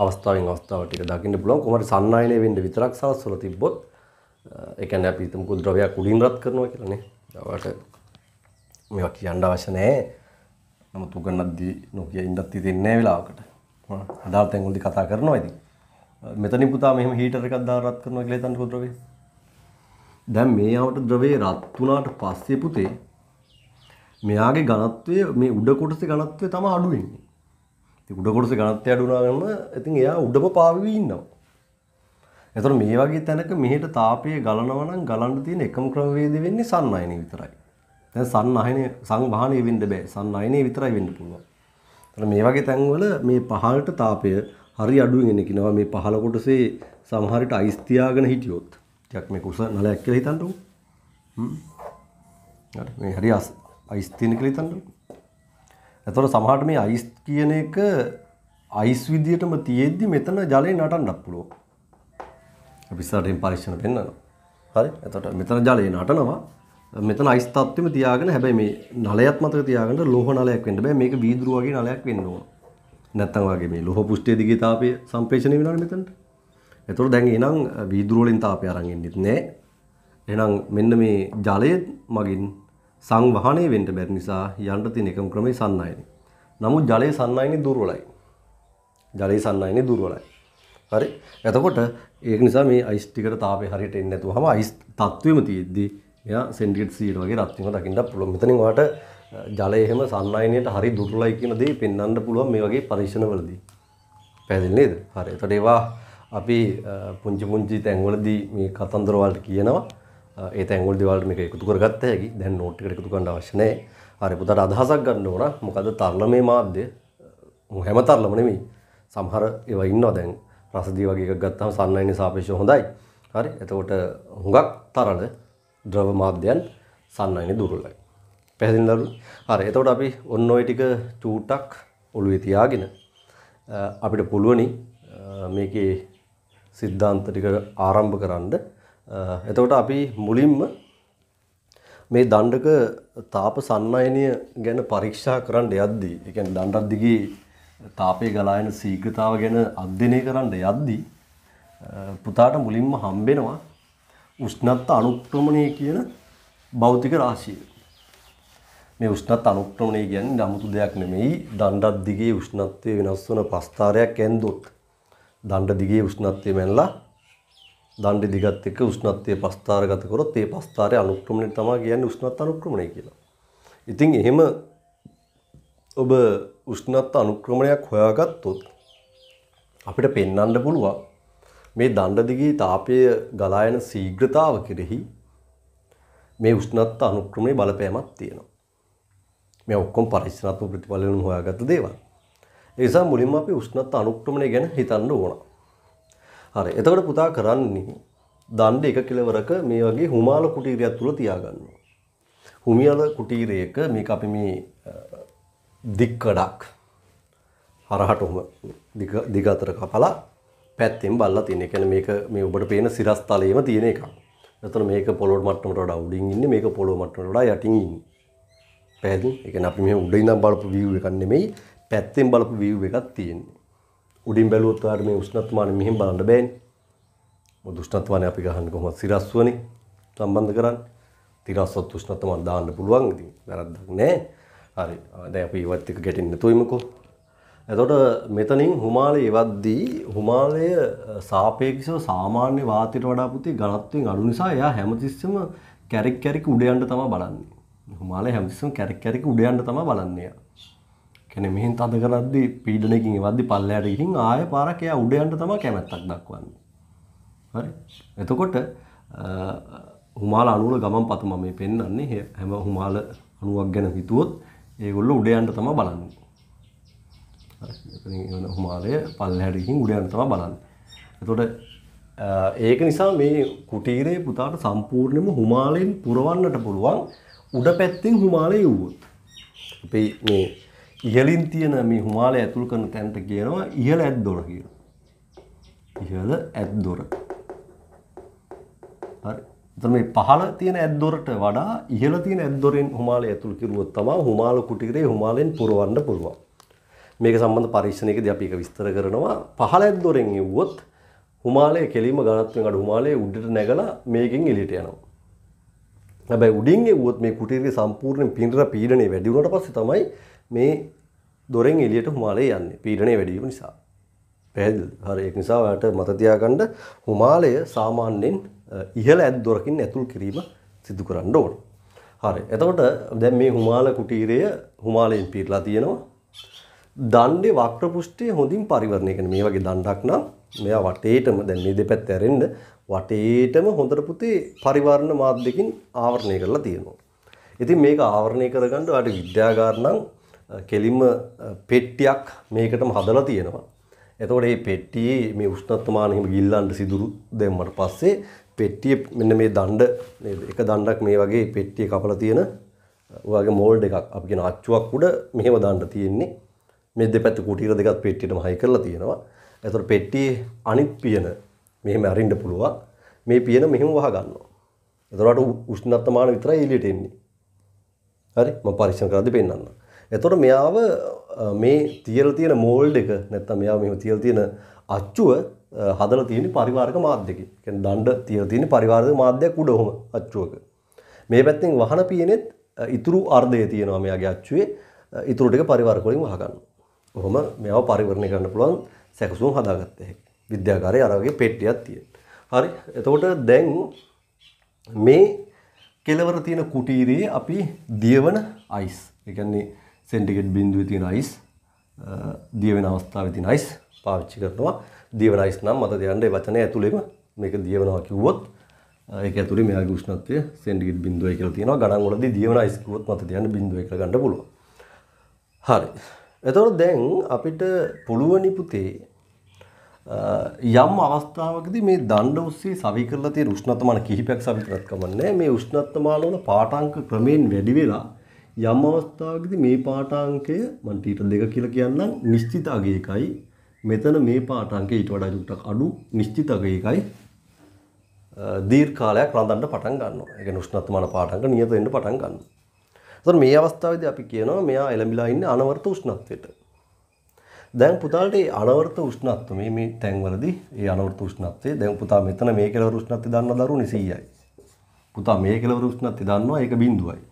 අවස්ථාවෙන් අවස්ථාවට ටික දකින්න පුළුවන් කොහොමද සන්නායනය වෙන්න විතරක් සලස්වලා තිබ්බොත් ඒ කියන්නේ අපි හිතමුකෝ ද්‍රවයක් උඩින් රත් කරනවා කියලා නේ. ඔයාලට මේවා කියන්න අවශ්‍ය නැහැ. නමුත් උගන්නද්දී නොකිය ඉඳත් ඉතින් නැහැ වෙලාවකට. අදාළ තැන්වලදී කතා කරනවා ඉතින්. මෙතනින් පුතා මෙහෙම හීටර් එකක් දාලා රත් කරනවා කියලා හිතන්නකෝ ද්‍රවය. දැන් මේ යවට ද්‍රවේ රත් වුණාට පස්සේ පුතේ මෙයාගේ ඝනත්වය මේ උඩ කොටසේ ඝනත්වය තමයි අඩු වෙන්නේ. ඉතින් උඩ කොටසේ ඝනත්වය අඩු වුණාම ඉතින් එයා උඩම පාවෙවි ඉන්නවා. එතකොට මේ වගේ තැනක මෙහෙට තාපය ගලනවා නම් ගලන්න තියෙන එකම ක්‍රමවේදය වෙන්නේ සන්නායනය විතරයි. දැන් සන්නායනය සංවහණය වෙන්න බෑ. සන්නායනය විතරයි වෙන්න පුළුවන්. එතකොට මේ වගේ තැන්වල මේ පහළට තාපය හරි අඩුවෙන් එන කිනවා මේ පහළ කොටසේ සමහර විට අයිස් තියාගෙන හිටියොත් ටිකක් මේ කුස නලයක් කියලා හිතන්නකෝ. හ්ම්. හරි මේ හරි අයිස් තියෙන කියලා හිතන්න. එතකොට සමහරට මේ අයිස් කියන එක අයිස් විදියටම තියෙද්දි මෙතන ජලය නටන්නත් පුළුවන්. අපි ඉස්සරහින් පරීක්ෂණ පෙන්නනවා. හරි? එතකොට මෙතන ජලය නටනවා. මෙතන අයිස් තත්ත්වෙම තියාගෙන හැබැයි මේ නලයත් මතක තියාගන්න ලෝහ නලයක් වෙන්න බෑ. මේක වීදුරු වගේ නලයක් වෙන්න ඕන. නැත්තම් වගේ මේ ලෝහ පුෂ්ඨයේ දිගේ තාපය සම්ප්‍රේෂණය වෙනවනේ මෙතනට. එතකොට දැන් එහෙනම් වීදුරු වලින් තාපය අරන් එන්නෙත් නෑ. එහෙනම් මෙන්න මේ ජලය මගින් සංවහනය වෙන්ට බැරි නිසා යන්ට තින එකම ක්‍රමේ සන්නයින. නමුත් ජලය සන්නයිනි දුර්වලයි. ජලය සන්නයිනි දුර්වලයි. හරි එතකොට ඒක නිසා මේ අයිස්ටිකට තාපය හරියට එන්න ඇතුව හම අයිස් තත්වම තියද්දී ය සෙන්ඩිගට් සීට වගේ රත්තිම දකිට පුළුව මෙතනින් වාට ජලයහෙම සන්නයිනයට හරි දුරලයි කියන දේ පෙන්න්න පුළුවන් මේ වගේ පරීක්ෂණවලදී. පැදිල්න්නේද හරි තොඩේවා අපි පුංචි පුංචි තැන්වලදී මේ කතන්දරවල්ට කියනවා ඒ තැන්ගොල් දෙවල්ට මේක එකතු කරගත්ත හැකි දැන් නෝට් එකට එකතු කරන්න අවශ්‍ය නැහැ. හරි පුතාට අදහසක් ගන්න ඕන. මොකද තරලමේ මාධ්‍ය හැම තරලම නෙමෙයි. සමහර ඒවා ඉන්නවා දැන් රසදී වගේ එකක් ගත්තාම සන්ලයින් සාපේක්ෂව හොඳයි. හරි. එතකොට හුඟක් තරල ද්‍රව මාධ්‍යයන් සන්ලයින් දුර්වලයි. පැහැදිලිද? හරි. එතකොට අපි ඔන්න ඔය ටික චූටක් ඔළුවේ තියාගෙන අපිට පුළුවනි මේකේ සිද්ධාන්ත ටික ආරම්භ කරන්න එතකොට අපි මුලින්ම මේ දණ්ඩක තාප සන්නයනය ගැන පරීක්ෂා කරන්න යද්දී එකන් දණ්ඩක් දිගේ තාපය ගලායන සීග්‍රතාව ගැන අධ්‍යනය කරන්න යද්දී පුතාට මුලින්ම හම්බෙනවා උෂ්ණත්ත අනුක්‍රමණය කියන භෞතික රාශිය. මේ උෂ්ණත් අනුක්‍රමණය කියන්නේ 아무තු දෙයක් නෙමෙයි දණ්ඩක් දිගේ උෂ්ණත්වය වෙනස් වන ප්‍රස්ථාරයක් ඇන්දොත් දණ්ඩ දිගේ උෂ්ණත්වය මැනලා දණ්ඩි දිගත් එක්ක උෂ්ණත්වයේ ප්‍රස්ථාරගත කරොත් ඒ ප්‍රස්ථාරයේ අනුක්‍රමණය තමයි කියන්නේ උෂ්ණත්ව අනුක්‍රමණය කියලා. ඉතින් එහෙම ඔබ උෂ්ණත්ව අනුක්‍රමණයක් හොයාගත්තොත් අපිට පෙන්වන්න පුළුවන් මේ දණ්ඩ දිගේ තාපය ගලා යන ශීඝ්‍රතාව කෙරෙහි මේ උෂ්ණත්ව අනුක්‍රමණයේ බලපෑමක් තියෙනවා. මේ ඔක්කොම පරික්ෂණාත්මක ප්‍රතිඵල වෙනුම් හොයාගත්ත දේවල්. ඒ නිසා මුලින්ම අපි උෂ්ණත්ව අනුක්‍රමණය ගැන හිතන්න ඕනවා. හරි. එතකොට පුතා කරන්නේ දණ්ඩ එක කෙලවරක මේ වගේ හුමාල කුටීරයක් තුල තියාගන්නවා. හුමියල කුටීරයක මේක අපි මේ දික්කඩක් හරහට උම දිග අතර කපලා පැත්තෙන් බල්ලා තියෙන. ඒ කියන්නේ මේක මේ ඔබට පේන සිරස් තලයේම තියෙන එකක්. එතන මේක පොළොව මට්ටමට වඩා උඩින් ඉන්නේ මේක පොළොව මට්ටමට වඩා යටින් ඉන්නේ. පැහැදිලි? ඒ කියන්නේ අපි මේ උඩින් නම් බලපු view එකක් නෙමෙයි පැත්තෙන් බලපු view එකක් තියෙන්නේ. උඩින් බැලුවොත් ඔයාලට මේ උෂ්ණත්වමාන මෙහෙම බලන්න බෑනේ. මොකද උෂ්ණත්වමානය අපි ගහන්නේ කොහොමද සිරස්වනේ සම්බන්ධ කරන්නේ. තිරස්සත් උෂ්ණත්වමාන දාන්න පුළුවන් ඉතින් වැරද්දක් නෑ. හරි. දැන් අපි ඒවත් එක ගැටෙන්නේ නැතුව ඉමුකෝ. එතකොට මෙතනින් හුමාලය එවද්දී හුමාලය සාපේක්ෂව සාමාන්‍ය වාතයට වඩා පුතේ ඝනත්වයෙන් අඩු නිසා එයා හැමතිස්සෙම කැරික් කැරික් උඩ යන්න තමයි බලන්නේ. හුමාලය හැමතිස්සෙම කැරික් කැරික් උඩ යන්න තමයි බලන්නේ. කැන මෙහෙන් තද කරද්දි පීඩනකින් වද්දි පල්ලයට ගිහින් ආය පාරක් එයා උඩ යන්න තමයි කැමැත්තක් දක්වන්නේ. හරි. එතකොට හුමාල අණුවල ගමන් පත මම මේ පෙන්වන්නේ හැම හුමාල අණුවක් ගැන හිතුවොත් ඒගොල්ලෝ උඩ යන්න තමයි බලන්නේ. හරි. හුමාලය පල්ලයට ගිහින් උඩ යන්න තමයි බලන්නේ. එතකොට ඒක නිසා මේ කුටීරේ පුතාට සම්පූර්ණයම හුමාලයෙන් පුරවන්නට පුළුවන් උඩ පැත්තෙන් හුමාලය වූවොත්. අපේ මේ ඉහලින් තියෙන මේ හුමාලය ඇතුල් කරන තැනට කියනවා ඉහළ ඇද්දොර කියලා. ඉහළ ඇද්දොර. හරි. එතන මේ පහළ තියෙන ඇද්දොරට වඩා ඉහළ තියෙන ඇද්දොරෙන් හුමාලය ඇතුල් කිරුවොත් තමයි හුමාල කුටිරේ හුමාලෙන් පුරවන්න පුළුවන්. මේක සම්බන්ධ පරීක්ෂණයකදී අපි ඒක විස්තර කරනවා. පහළ ඇද්දොරෙන් එව්වොත් හුමාලයේ කෙලීම ඝනත්වයෙන් අඩු හුමාලයේ උඩට නැගලා මේකෙන් එළියට යනවා. හැබැයි උඩින් එව්වොත් මේ කුටිරේ සම්පූර්ණයෙන් පින්තර පීඩණය වැඩි වුණාට පස්සේ තමයි මේ දොරෙන් එළියට හුමාලේ යන්නේ පීඩනය වැඩි වීම නිසා. පැහැදිලිද? හරි ඒක නිසා ඔයාලට මත තියාගන්න හුමාලය සාමාන්‍යයෙන් ඉහළ ඇත් දොරකින් ඇතුල් කිරීම සිදු කරන්න ඕනේ. හරි. එතකොට දැන් මේ හුමාල කුටීරය හුමාලයෙන් පිරලා තියෙනවා. දණ්ඩේ වක්‍ර පුෂ්ඨය හොඳින් පරිවර්ණය කරන මේ වගේ දණ්ඩක් නම් මෙයා වටේටම දැන් මේ දෙපැත්ත ඇරෙන්න වටේටම හොඳට පුතේ පරිවර්ණ මාධ්‍යකින් ආවරණය කරලා තියෙනවා. ඉතින් මේක ආවරණය කරගන්න ඔයාලට විද්‍යාගාර නම් කෙලින්ම පෙට්ටියක් මේකටම හදලා තියෙනවා. එතකොට මේ පෙට්ටියේ මේ උෂ්ණත්වමාන හිම ගිල්ලන්න සිදුරු දැම්මට පස්සේ පෙට්ටිය මෙන්න මේ දණ්ඩ එක දණ්ඩක් මේ වගේ පෙට්ටිය කපලා තියෙන ඔයගේ මෝල්ඩ් එකක් අපි කියන අච්චුවක් උඩ මෙහෙම දණ්ඩ තියෙන්නේ. මේ දෙපැත්ත කුටීර දෙකත් පෙට්ටියටම හයි කරලා තියෙනවා. එතකොට පෙට්ටියේ අනිත් පියන මෙහෙම අරින්න පුළුවන්. මේ පියන මෙහෙම වහ ගන්නවා. එතකොට උෂ්ණත්වමාන විතරයි එළියට එන්නේ. හරි මම පරීක්ෂණ කරද්දී පෙන්නන්නම්. එතකොට මෙයාව මේ තියලා තියෙන මෝල්ඩ් එක නැත්තම් මෙයාව මෙහෙම තියලා තියෙන අච්චුව හදලා තියෙන පරිවාරක මාධ්‍යකේ. කියන්නේ දණ්ඩ තියලා තියෙන පරිවාරක මාධ්‍යයක් උඩ ඔහම අච්චුවක. මේ පැත්තෙන් වහන පියනෙත් ඉතුරු අර්ධය තියෙනවා මෙයාගේ අච්චුවේ. ඉතුරු ටික පරිවාරක වලින් වහ ගන්න. ඔහොම මෙයාව පරිවර්ණය කරන්න පුළුවන් සැකසුම් හදාගත්ත හැකි. විද්‍යාකාරයේ අර වගේ පෙට්ටියක් තියෙන. හරි. එතකොට දැන් මේ කෙලවර තියෙන කුටීරයේ අපි දියවන අයිස්. ඒ කියන්නේ සෙන්ටිගෙට් බින්දුව තියෙන අයිස් දියවෙන අවස්ථාව තින අයිස් පාවිච්චි කරනවා දියවන අයිස් නම් මත දයන්ට වචනය ඇතුළෙම මේක දියවනවා කිව්වොත් ඒක ඇතුළේ මෙයාගේ උෂ්ණත්වය සෙන්ටිග්‍රේඩ් 0.1 කියලා තියෙනවා. ගණන් වලදී දියවන අයිස් කිව්වොත් මත තියන්න 0.1 කියලා ගන්න පුළුවන්. හරි. එතකොට දැන් අපිට පුළුවනි පුතේ යම් අවස්ථාවකදී මේ දණ්ඩ උස්සේ සවි කරලා තියෙන උෂ්ණත්වමාන කිහිපයක් සවි කරත් කමන්නේ. මේ උෂ්ණත්වමාන වල පාටාංක ක්‍රමයෙන් වැඩි වෙලා යම් අවස්ථාවකදී මේ පාඨාංකය මම ටීටල් දෙක කියලා කියන්නම් නිශ්චිත අගයකයි මෙතන මේ පාඨාංකය ඊට වඩා දුරටත් අඩු නිශ්චිත අගයකයි දීර්ඝකාලයක් රඳන්න පටන් ගන්නවා. ඒ කියන්නේ උෂ්ණත්මාන පාඨාංක නියත වෙන්න පටන් ගන්නවා. එතකොට මේ අවස්ථාවේදී අපි කියනවා මෙයා එළඹිලා ඉන්නේ අනවර්ත උෂ්ණත්වයට. දැන් පුතාලට ඒ අනවර්ත උෂ්ණත්ව මේ මේ තැන්වලදී ඒ අනවර්ත උෂ්ණත්වය දැන් පුතා මෙතන මේ කෙලවර උෂ්ණත්වය දන්න දරුවනේ 100යි. පුතා මේ කෙලවර උෂ්ණත්වය දන්නවා ඒක බිඳුවයි.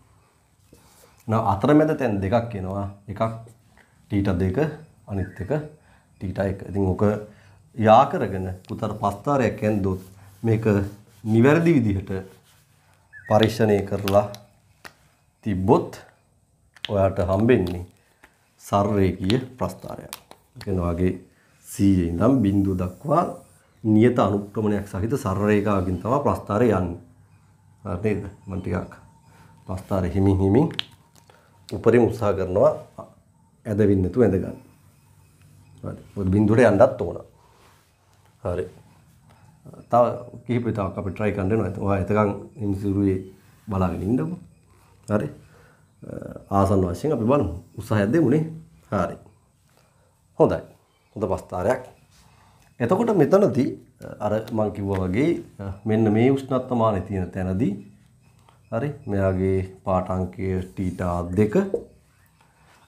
නා අතරමැද තැන් දෙකක් එනවා. එකක් ටීටා දෙක අනිත් එක ටීටා එක. ඉතින් ඕක යා කරගෙන පුතර පස්තරයක් ඇන්දොත් මේක නිවැරදි විදිහට පරීක්ෂණය කරලා තිබ්බොත් ඔයාට හම්බෙන්නේ සර්රේකීය ප්‍රස්ථාරයක්. කියන වගේ C ඉඳන් බිඳුව දක්වා නියත අනුක්‍රමණයක් සහිත සර්රේඛාවකින් තමයි ප්‍රස්ථාරය යන්නේ. හරිද? මම ටිකක් ප්‍රස්ථාරය හිමින් හිමින් උපරිම උත්සාහ කරනවා ඇදවින් නැතුව ඇඳ ගන්න. හරි. මොකද බින්දුවට යන්නත් ඕන. හරි. තව කිහිප විතාවක් අපි try කරන්න වෙනවා. ඔයා එතකන් ඉන්සිරුවේ බලාගෙන ඉන්නකෝ. හරි. ආසන්න වශයෙන් අපි බලමු. උත්සාහයක් දෙමුනේ. හරි. හොඳයි. හොඳ පස්තරයක්. එතකොට මෙතනදී අර මම කිව්වා වගේ මෙන්න මේ උෂ්ණත්වමානයේ තියෙන තැනදී හරි මෙයාගේ පාටංකය ටීටා දෙක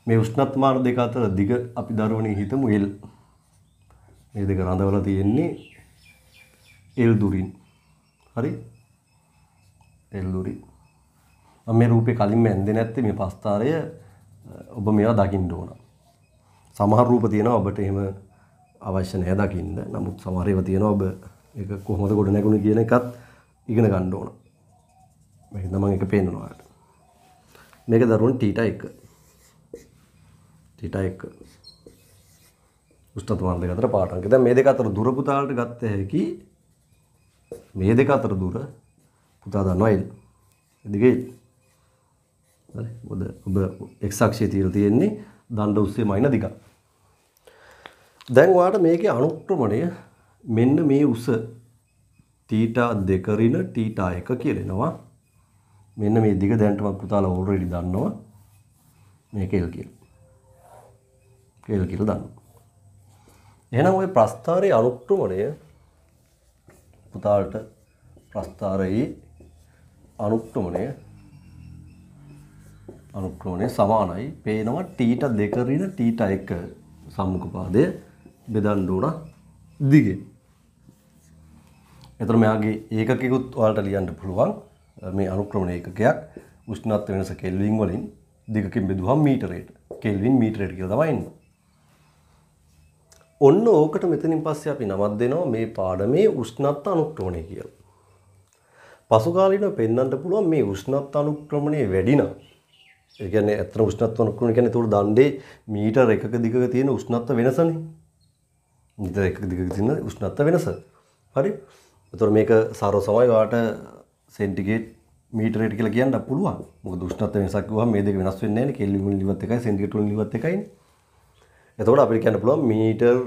මේ උෂ්ණත්මාන දෙක අතර දිග අපි දරුවනේ හිතමු එල් මේ දෙක රඳවලා තියෙන්නේ එල් දුරින් හරි එල් දුරින් මේ රූපේ කලින්ම ඇන්දේ නැත්තේ මේ පස්තරය ඔබ මේවා දකින්න ඕන සමහර රූප තියෙනවා ඔබට එහෙම අවශ්‍ය නැහැ දකින්න නමුත් සමහර ඒවා තියෙනවා ඔබ ඒක කොහොමද ගොඩ නැගුණේ කියන එකත් ඉගෙන ගන්න ඕන මේක තමයි එක පේනවා මේක දරුවන් ටීටා 1 ටීටා 1 උෂ්ණත මාන දෙක අතර පාට අංක. දැන් මේ දෙක අතර දුර පුතාලට ගත්ත හැකි මේ දෙක අතර දුර පුතා දන්නවා එල්. එදිගේ හරි. ඔබ ඔබ x අක්ෂයේ තියලා තියෙන්නේ දණ්ඩ උස්සේ මයින දිග. දැන් ඔයාලට මේකේ අනුක්‍රමණය මෙන්න මේ උස ටීටා 2 ඍණ ටීටා 1 කියලා එනවා. මෙන්න මේ දිග දැන්ටමක් පුතාලා ඕල්රෙඩි දන්නවා මේක එල් කියලා. එල් කියලා දන්නවා. එහෙනම් ওই ප්‍රස්ථාරයේ අනුක්‍රමණය පුතාලට ප්‍රස්ථාරයේ අනුක්‍රමණය අනුක්‍රමණය සමානයි පේනවා ටීට දෙක ඍණ ටීට 1 සම්මුඛපාදය බෙදන්න උන දිගේ. එතන මෙයාගේ ඒකකෙකුත් ඔයාලට ලියන්න පුළුවන්. මේ අනුක්‍රමණ ඒකකයක් උෂ්ණත්ව වෙනස කෙල්වින් වලින් දෙකකින් බෙදුවහම මීටරයට කෙල්වින් මීටරයට කියලා තමයි එන්නේ. ඔන්න ඕකට මෙතනින් පස්සේ අපි නමක් දෙනවා මේ පාඩමේ උෂ්ණත්ව අනුක්‍රමණය කියලා. පසු කාලීනව පෙන්වන්නට පුළුවන් මේ උෂ්ණත්ව අනුක්‍රමණය වැඩි නම් ඒ කියන්නේ අතන උෂ්ණත්ව අනුක්‍රමණය කියන්නේ ඒතකොට දණ්ඩේ මීටර එකක දිගක තියෙන උෂ්ණත්ව වෙනසනේ. මීටර එකක දිගක තියෙන උෂ්ණත්ව වෙනස. හරි? එතකොට මේක සාරව සමයි වාට සෙන්ටිගේට් මීටරේට කියලා කියන්න පුළුවන් මොක දුෂ්නත වෙනසක් වුවහම මේ දෙක වෙනස් වෙන්නේ නැහැ කෙල්වින් වලින් ලිවත් එකයි සෙන්ටිග්‍රේඩ් වලින් ලිවත් එකයිනේ එතකොට අපිට කියන්න පුළුවන් මීටර්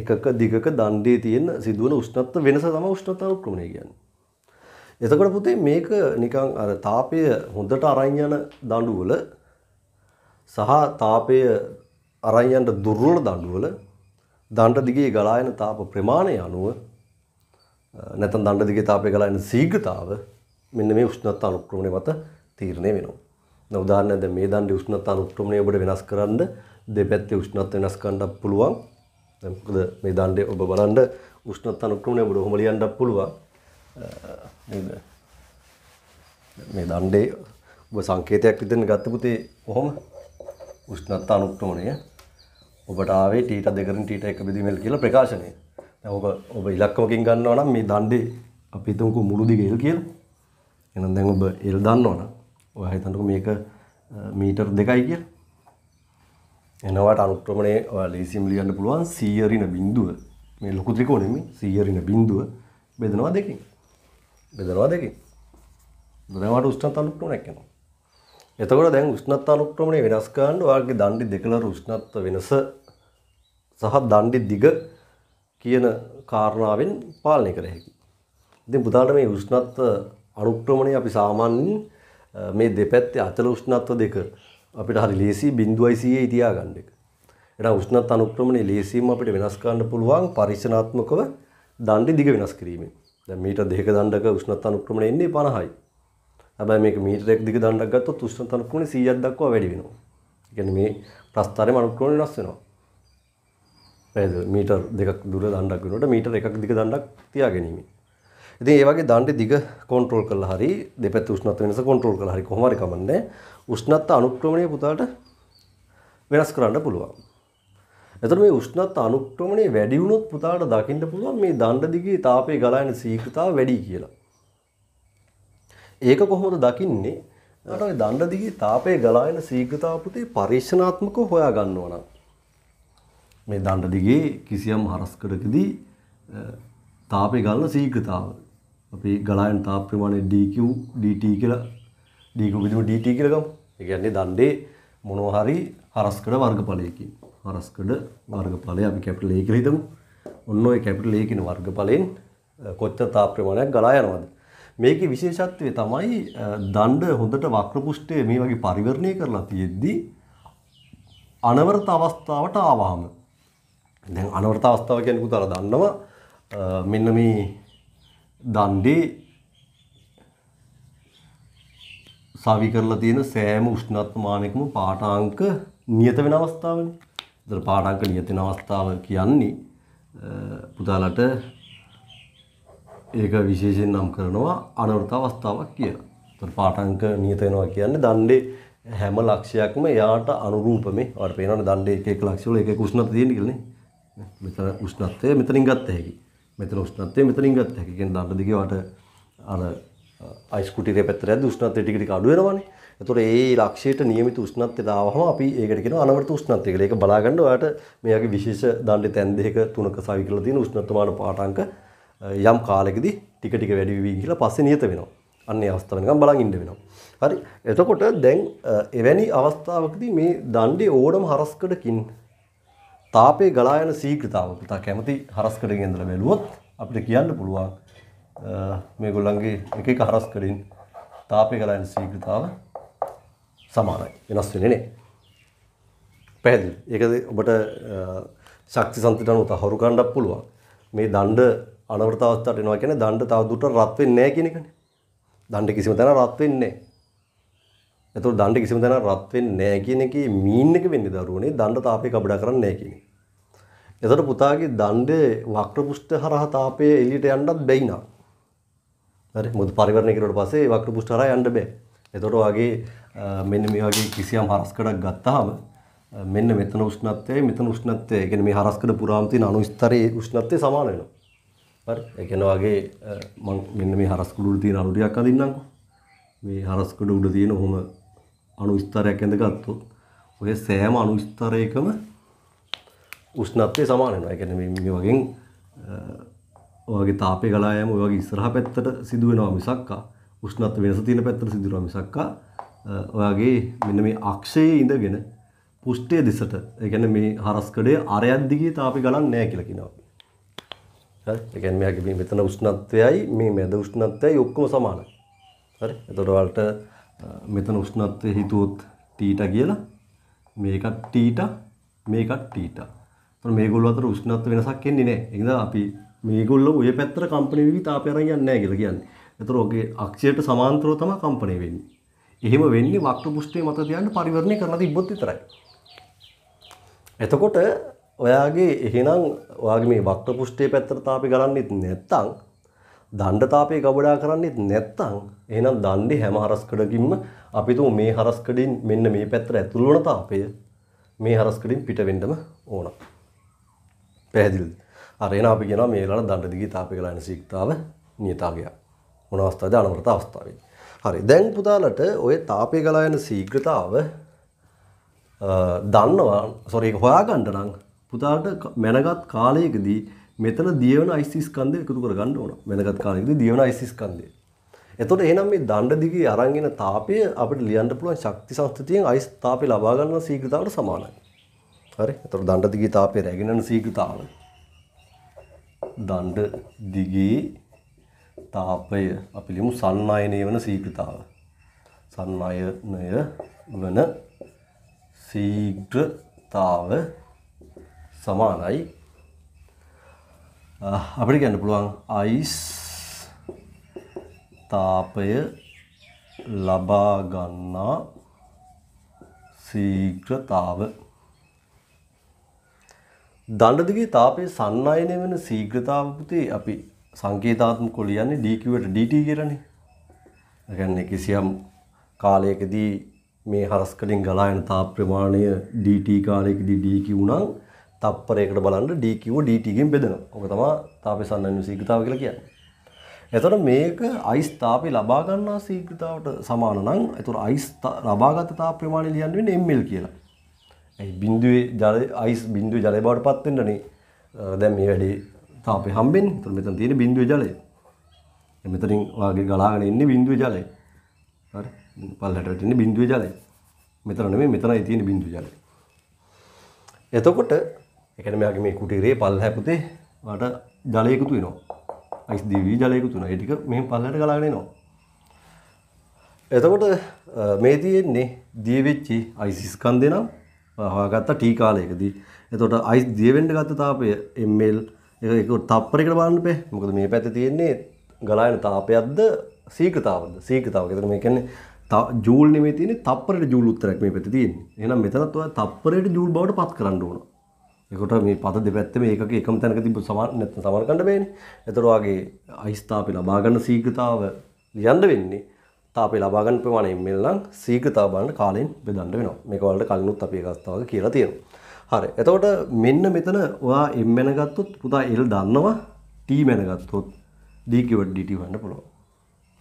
එකක දිගක දණ්ඩේ තියෙන සිදුවන උෂ්ණත්ව වෙනස තමයි උෂ්ණතාව ක්‍රමණය කියන්නේ. එතකොට පුතේ මේක නිකන් අර තාපය හොඳට අරන් යන දඬුවල සහ තාපය අරන් යන දුර්වල දඬුවල දණ්ඩ දිගේ ගලා යන තාප ප්‍රමාණය අනුව නැතන් දණ්ඩදිගේ තාපය කලාන්න සීග්‍රතාව මෙන්න මේ උෂ්ණත්තා අනුක්‍රමණය මත තීරණය වෙනවා. උදාහරණ ද මේ දන්ඩ උෂ්ණත්තා අනුක්‍රමණය ඔබට වෙනස් කරන්න දෙපැත්තේ උෂ්ණත්ව වෙනස් කරන්නත් පුළුවන්. මොකද මේ දණ්ඩේ ඔබ බලන්න උෂ්ණත්තා අනුක්‍රමණය ඔබට ඔහොම ලියන්නත් පුළුවන්. මේ දණ්ඩේ ඔබ සංකේතයක් විදිහට ගත්ත පුතේ කොහොම උෂ්ණත්තා අනුක්‍රමණය ඔබට ආවේ ටීට දෙකරින් ටීට එක බෙදීමල් කියලා ප්‍රකාශනය. ඔබ ඔබ ඉලක්කවකින් ගන්නවා නම් මේ දණ්ඩේ අපි හිතමුකෝ මුළු දිග එල් කියලා. එහෙනම් දැන් ඔබ එල් දන්නවනම් ඔය හිතන්නකෝ මේක මීටර් 2යි කියලා. එනවාට අනුක්‍රමණය ඔයාලා ලේසියෙන් ලියන්න පුළුවන් සීයරින බිඳුව මේ ලොකු ත්‍රිකෝණෙමි සීයරින බිඳුව බෙදනවා දෙකකින්. බෙදනවා දෙකකින්. දැනවාට උෂ්ණත් අනුක්‍රමණයක් යනවා. එතකොට දැන් උෂ්ණත් අනුක්‍රමණය වෙනස් කරන්න ඔයාගේ දණ්ඩි දෙකලර උෂ්ණත්ව වෙනස සහ දණ්ඩි දිග කියන කාරණාවෙන් පාලනය කර හැකි. ඉතින් බුදාට මේ උෂ්ණත්ව අනුක්‍රමණය අපි සාමාන්‍යයෙන් මේ දෙපැත්තේ අචල උෂ්ණත්ව දෙක අපිට හරි ලේසි 0.100 තියාගන්න එක. එහෙනම් උෂ්ණත්ව අනුක්‍රමණය ලේසියෙන් අපිට වෙනස් කරන්න පුළුවන් පරීක්ෂණාත්මකව දණ්ඩි දිග වෙනස් කිරීමෙන්. දැන් මීටර් දෙකක දණ්ඩක උෂ්ණත්ව අනුක්‍රමණය එන්නේ 50යි. හැබැයි මේක මීටරයක් දිග දණ්ඩක් ගත්තොත් උෂ්ණත්ව අනුක්‍රමණය 100ක් දක්වා වැඩි වෙනවා. ඒ කියන්නේ මේ ප්‍රස්තරයේ අනුක්‍රමණය වෙනස් වෙනවා. නේද මීටර් දෙකක් දුර දණ්ඩක් වෙනකොට මීටර් එකක් දිග දණ්ඩක් තියා ගැනීම. ඉතින් ඒ වගේ දණ්ඩේ දිග කන්ට්‍රෝල් කරලා හරි දෙපැත්ත උෂ්ණත්ව වෙනස කන්ට්‍රෝල් කරලා හරි කොහොම හරි කමන්නේ උෂ්ණත්ව අනුක්‍රමණය පුතාට වෙනස් කරන්න පුළුවන්. එතකොට මේ උෂ්ණත්ව අනුක්‍රමණය වැඩි වුණොත් පුතාට දකින්න පුළුවන් මේ දණ්ඩ දිගේ තාපයේ ගලායන සීක්‍රතාව වැඩි කියලා. ඒක කොහොමද දකින්නේ? ඔය දණ්ඩ දිගේ තාපයේ ගලායන සීක්‍රතාව පුතේ පරීක්ෂණාත්මකව හොයා ගන්නවා නම් මේ දණ්ඩ දිගේ කිසියම් හරස්කඩකදී තාපය ගන්න සීඝ්‍රතාව. අපි ගලායන තාප ප්‍රමාණය dq dt කියලා dq බෙදුම dt කියලා ගමු. ඒ කියන්නේ දණ්ඩේ මොනවා හරි හරස්කඩ වර්ගඵලයකින් හරස්කඩ වර්ගඵලය අපි කැපිටල් A කියලා හිතමු. ඔන්න ඔය කැපිටල් A කියන වර්ගඵලයෙන් කොච්චර තාප ප්‍රමාණයක් ගලා යනවද? මේකේ විශේෂත්වය තමයි දණ්ඩ හොඳට වක්‍රපුෂ්ඨයේ මේ වගේ පරිවර්ණය කරලා තියෙද්දී අනවරත අවස්ථාවට ආවහම දැන් අනවරත අවස්ථාව කියන්නේ පුතාලා දන්නවා මෙන්න මේ දණ්ඩේ සවි කරලා තියෙන සෑම උෂ්ණත්මානයකම පාඨාංක නියත වෙන අවස්ථාවනේ. ඒතර පාඨාංක නියත වෙන අවස්ථාව කියන්නේ පුතාලට ඒක විශේෂයෙන් නම් කරනවා අනවරත අවස්ථාවක් කියලා. ඒතර පාඨාංක නියත වෙනවා කියන්නේ දණ්ඩේ හැම ලක්ෂයක්ම එයාට අනුරූප මේ. ඔයාලට පේනවනේ දණ්ඩේ එක එක ලක්ෂය වල එක එක උෂ්ණත්වය තියෙන කියලා නේ. මෙතන උෂ්ණත්වය මෙතනින් ගත්ත හැකි. මෙතන උෂ්ණත්වය මෙතනින් ගත්ත හැකි. කියන්නේ දඬ දිගේ වට අර අයිස් කුටිරේ පැත්තට යද්දි උෂ්ණත්වය ටික ටික අඩු වෙනවානේ. එතකොට ඒ ලක්ෂයට නියමිත උෂ්ණත්වය දාවහම අපි ඒකට කියනවා අනවරත උෂ්ණත්වය කියලා. ඒක බලාගන්න ඔයාට මෙයාගේ විශේෂ දණ්ඩේ තැන් දෙක තුනක සවි කරලා තියෙන උෂ්ණත්වමාන පාටාංක යම් කාලෙකදී ටික ටික වැඩි වෙවි කියලා පස්සේ නියත වෙනවා. අන්නේ අවස්ථාව වෙනකම් බලන් ඉන්න වෙනවා. හරි. එතකොට දැන් එවැනි අවස්ථාවකදී මේ දණ්ඩේ ඕනම හරස්කඩකින් තාපේ ගලා යන සීක්‍රතාව පුතා කැමති හරස්කඩෙන් ඉඳලා බැලුවොත් අපිට කියන්න පුළුවන් මේගොල්ලන්ගේ එක එක හරස්කඩින් තාපේ ගලා යන සීක්‍රතාව සමානයි. වෙනස් වෙන්නේ නැහැ. පැහැදිලි. ඒකද ඔබට ශක්ති සම්පතිට අනුව තහවුරු ගන්නත් පුළුවන්. මේ දණ්ඩ අනවෘත අවස්ථාවට එනවා කියන්නේ දණ්ඩ තව දුරට රත් වෙන්නේ නැහැ කියන එකනේ. දණ්ඩ කිසිම තැන රත් වෙන්නේ නැහැ. එතකොට දණ්ඩ කිසිම තැනක් රත් වෙන්නේ නැහැ කියන එකේ මීන් එක වෙන්නේ දරුවනේ දණ්ඩ තාපේ කබඩා කරන්නේ නැහැ කියන එක. එතකොට පුතාගේ දණ්ඩේ වක්‍ර පුෂ්ඨ හරහා තාපය එළියට යන්නත් බැයි නා. හරි මොකද පරිවර්ණය කරුවට පස්සේ වක්‍ර පුෂ්ඨ හරහා යන්න බෑ. එතකොට වගේ මෙන්න මේ වගේ කිසියම් හරස්කඩක් ගත්තාම මෙන්න මෙතන උෂ්ණත්වයයි මෙතන උෂ්ණත්වය කියන්නේ මේ හරස්කඩ පුරාම තියෙන අණු ස්තරයේ උෂ්ණත්වය සමාන වෙනවා. හරි. ඒ කියන්නේ වගේ මම මෙන්න මේ හරස්කඩ උඩ තියෙන අණු ටිකක් අඳින්නම්කෝ. මේ හරස්කඩ උඩ තියෙන ඔහොම අණු විස්තරයක් ඇඳ ගත්තොත් ඔය සෑම අණු විස්තරයකම උෂ්ණත්වය සමාන වෙනවා. ඒ කියන්නේ මේ වගේ ඔයගේ තාපය ගලා යෑම ඔයගේ ඉස්සරහා පැත්තට සිදු වෙනවා මිසක්කා උෂ්ණත්ව වෙනස තියෙන පැත්තට සිදු වෙනවා මිසක්කා ඔයගේ මෙන්න මේ අක්ෂයේ ඉඳගෙන පුෂ්ඨයේ දෙසට ඒ කියන්නේ මේ හරස්කඩේ අරයක් දිගේ තාපය ගලන්නේ නැහැ කියලා කියනවා අපි. හරි. ඒ කියන්නේ මෙයාගේ මේ මෙතන උෂ්ණත්වයයි මේ මැද උෂ්ණත්වයයි ඔක්කොම සමානයි. හරි. එතකොට ඔයාලට මෙතන උෂ්ණත්වය හිතුවොත් ටීටා කියලා මේකත් ටීටා මේකත් ටීටා. ඒතර මේගොල්ලෝ අතර උෂ්ණත්ව වෙනසක් එන්නේ නැහැ. ඒ නිසා අපි මේගොල්ලෝ ඔය පැත්තට කම්පණය වෙවි තාපය අරන් යන්නේ නැහැ කියලා කියන්නේ. ඒතර ඔගේ අක්ෂයට සමාන්තරව තමයි කම්පණය වෙන්නේ. එහෙම වෙන්නේ වක්‍ර පුෂ්ඨයේ මත තියන්න පරිවර්ණය කරලා තිබ්බොත් විතරයි. එතකොට ඔයාගේ එහෙනම් ඔයාගේ මේ වක්‍ර පුෂ්ඨයේ පැත්තට තාපය ගලන්නෙත් නැත්තම් දණ්ඩතාපය ගබඩා කරන්නේත් නැත්තම් එහෙනම් දණ්ඩේ හැම හරස්කඩකින්ම අපි තුමු මේ හරස්කඩින් මෙන්න මේ පැත්තට ඇතුල් වන තාපය මේ හරස්කඩින් පිට වෙන්නම ඕන. පැහැදිලිද? අර එහෙනම් අපි කියනවා මේ වෙලාවට දණ්ඩ දිගේ තාපය ගලන සීක්තාව නියතාවය. මොන අවස්ථාවද අනවරත අවස්ථාවේ. හරි. දැන් පුතාලට ওই තාපය ගලා යන ශීඝ්‍රතාව දන්නවා සොරි ඒක හොයාගන්න නම් පුතාලට මැනගත් කාලයකදී මෙතන දියවන අයිස්කන්දය එකතු කර ගන්න ඕන වෙනගත් කාලෙකදී දියවන අයිස්කන්දය. එතකොට එහෙනම් මේ දණ්ඩ දිගේ අරන්ගෙන තාපය අපිට ලියන්න පුළුවන් ශක්ති සංස්ථිතියෙන් අයිස් තාපය ලබා ගන්න සීඝ්‍රතාවට සමානයි. හරි? එතකොට දණ්ඩ දිගේ තාපය රැගෙන යන සීඝ්‍රතාව. දණ්ඩ දිගේ තාපය අපි ලියමු සන්නායනය වෙන සීඝ්‍රතාව. සන්නායනය වන සීඝ්‍රතාව සමානයි Ah, අපිට කියන්න පුළුවන් අයිස් තාපය ලබා ගන්නා ශීඝ්‍රතාව දණ්ඩ දිගේ තාපයේ සන්නායනය වෙන ශීඝ්‍රතාව පුතේ අපි සංකේතාත්මකව ලියන්නේ dq එකට dt කියලානේ. ඒ කියන්නේ කිසියම් කාලයකදී මේ හරස්කලින් ගලා යන තාප ප්‍රමාණය dt කාලයකදී dq නම් තප්පරයකට බලන්න DQ DT ගෙන් බෙදෙනවා. ඔක තමයි තාපේ සන්නන් ශීඝ්‍රතාව කියලා කියන්නේ. එතකොට මේක අයිස් තාපය ලබා ගන්නා ශීඝ්‍රතාවට සමාන නම් එතකොට අයිස් ලබාගත තාප ප්‍රමාණය ලියන්න වෙන්නේ ml කියලා. ඒ බිඳුවේ ජල අයිස් බිඳුවේ ජලය බවට පත් වෙන්නනේ. දැන් මේ වැඩේ තාපය හම්බෙන්නේ. එතකොට මෙතන තියෙන බිඳුවේ ජලය. මෙතනින් වාගේ ගලාගෙන ඉන්නේ බිඳුවේ ජලය. හරි. පල්ලට වැටෙන්නේ බිඳුවේ ජලය. මෙතන නෙමෙයි මෙතනයි තියෙන බිඳුවේ ජලය. එතකොට එකන මෙයාගේ මේ කුටිරේ පල්හැ පුතේ වට ජලය එකතු වෙනවා අයිස් දිවි ජලය එකතු වෙනවා ඒ ටික මෙහෙන් පල්ලයට ගලාගෙන එනවා එතකොට මේ තියෙන්නේ දියවෙච්චි අයිස් ස්කන්ධය නම් හොයාගත්ත ටී කාලයකදී එතකොට අයිස් දියවෙන්න ගත්ත තාපය ml ඒක තප්පරයකට බලන්න බෑ මොකද මේ පැත්තේ තියෙන්නේ ගලායන තාපයක්ද සීක්‍රතාවද සීක්‍රතාවක්. එතන මේ කියන්නේ ජූල් නෙමෙයි තියෙන්නේ තප්පරයට ජූල් උත්තරයක් මේ පැත්තේ තියෙන්නේ. එහෙනම් මෙතනත් ඔය තප්පරයට ජූල් බවට පත් කරන්න ඕන. එකොට මේ පත දෙපැත්තම ඒක එකම තැනක තිබ සමාන නැත්නම් සමාන කරන්න බෑනේ. එතකොට වාගේ අයිස්ථාපේ ලබා ගන්න සීඝ්‍රතාව ලියන්න වෙන්නේ. තාපේ ලබා ගන්න ප්‍රමාණයෙන් මෙල්ලන් සීඝ්‍රතාව බලන්න කාලෙන් බෙදන්න වෙනවා. මේක වලට කලිනුත් අපි ඒක අවස්ථාවක කියලා තියෙනවා. හරි එතකොට මෙන්න මෙතන ඔයා එම් මැන ගත්තොත් පුතා එල් දන්නවා ටී මැන ගත්තොත් ඩී කිවට ඩීටී වන්න පුළුවන්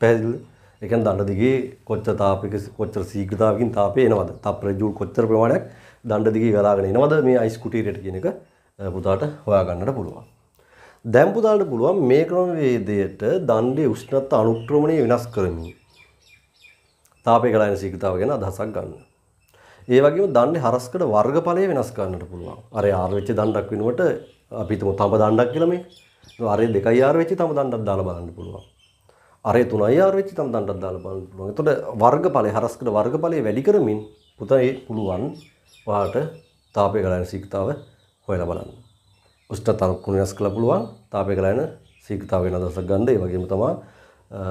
පැහැදිලිද ඒ කියන්නේ දන්න දිගේ කොච්චර තාපයක කොච්චර සීඝ්‍රතාවකින් තාපය එනවද තප්පර ජූල් කොච්චර ප්‍රමාණයක් දණ්ඩ දිගේ ගලාගෙන එනවද මේ අයිස් කුටීරයට කියන එක පුතාට හොයාගන්නට පුළුවන්. දැන් පුතාට පුළුවන් මේ ක්‍රමවේදයට දණ්ඩේ උෂ්ණත්ව අනුක්‍රමණය වෙනස් කරමින් තාපය ගලායන ශීඝ්‍රතාව ගැන අදහසක් ගන්න. ඒ වගේම දණ්ඩේ හරස්කඩ වර්ගඵලය වෙනස් කරන්නට පුළුවන්. අර ආර වෙච්ච දණ්ඩක් වෙනුවට අපි හිතමු තඹ දණ්ඩක් කියලා මේ. අර 2 ආර වෙච්ච තඹ දණ්ඩක් දාලා බලන්න පුළුවන්. අරේ තුනයි ආරවිච්චි තම දණ්ඩක් දාලා බලන්න පුළුවන්. එතකොට වර්ගඵලයේ හරස්කඩ වර්ගඵලයේ වැඩි කරමින් පුතේ පුළුවන් ඔයාලට තාපය ගලන සීක්‍රතාව හොයලා බලන්න. උෂ්ණතර කුණස් කළ පුළුවන් තාපය ගලන සීක්‍රතාව වෙන දවසක් ගන්න. ඒ වගේම තමයි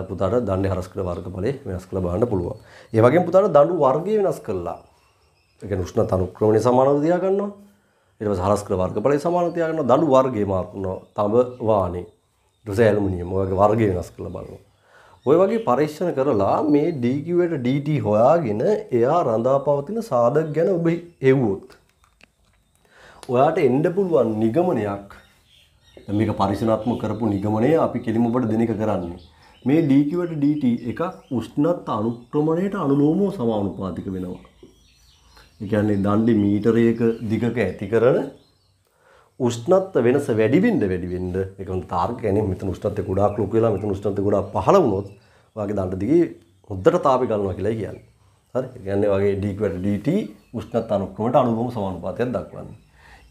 පුතාට දණ්ඩේ හරස් කළ වර්ගඵලය වෙනස් කළ බලන්න පුළුවන්. ඒ වගේම පුතාට දඬු වර්ගය වෙනස් කළා. ඒ කියන්නේ උෂ්ණතර ක්‍රමණය සමානව තියා ගන්නවා. ඊට පස්සේ හරස් කළ වර්ගඵලය සමානව තියා ගන්නවා. දඬු වර්ගය මාර්කනවා. තඹ වානේ. ඊට පස්සේ ඇලුමිනියම් වගේ වර්ගය වෙනස් කළ බලනවා. ඔය වගේ පරීක්ෂණ කරලා මේ DQට DT හොයාගෙන එයා රඳා පවතින සාධක ගැන ඔබ හෙව්වොත් ඔයාට එන්න පුළුවන් නිගමනයක් මේක පරිශනාත්මක කරපු නිගමනය අපි කෙලිම ඔබට දෙන එක කරන්නේ මේ DQට DT එක උෂ්ණත් අනුක්‍රමණයට අනුලෝමව සමානුපාතික වෙනවා. ඒ කියන්නේ දණ්ඩි මීටරයක දිගක ඇති කරන උෂ්ණත්ව වෙනස වැඩි වෙන්න වැඩි වෙන්න ඒක හොඳ තාර්කික يعني මෙතන උෂ්ණත්වය ගොඩාක් ලොකු වෙලා මෙතන උෂ්ණත්වය ගොඩාක් පහළ වුණොත් ඔයාගේ දණ්ඩ දිගේ හොද්දට තාපය ගන්නවා කියලා කියන්නේ. හරි. ඒ කියන්නේ ඔයාගේ d dt උෂ්ණත්ව අනුක්‍රමයට අනුලෝම සමානුපාතයක් දක්වන්නේ.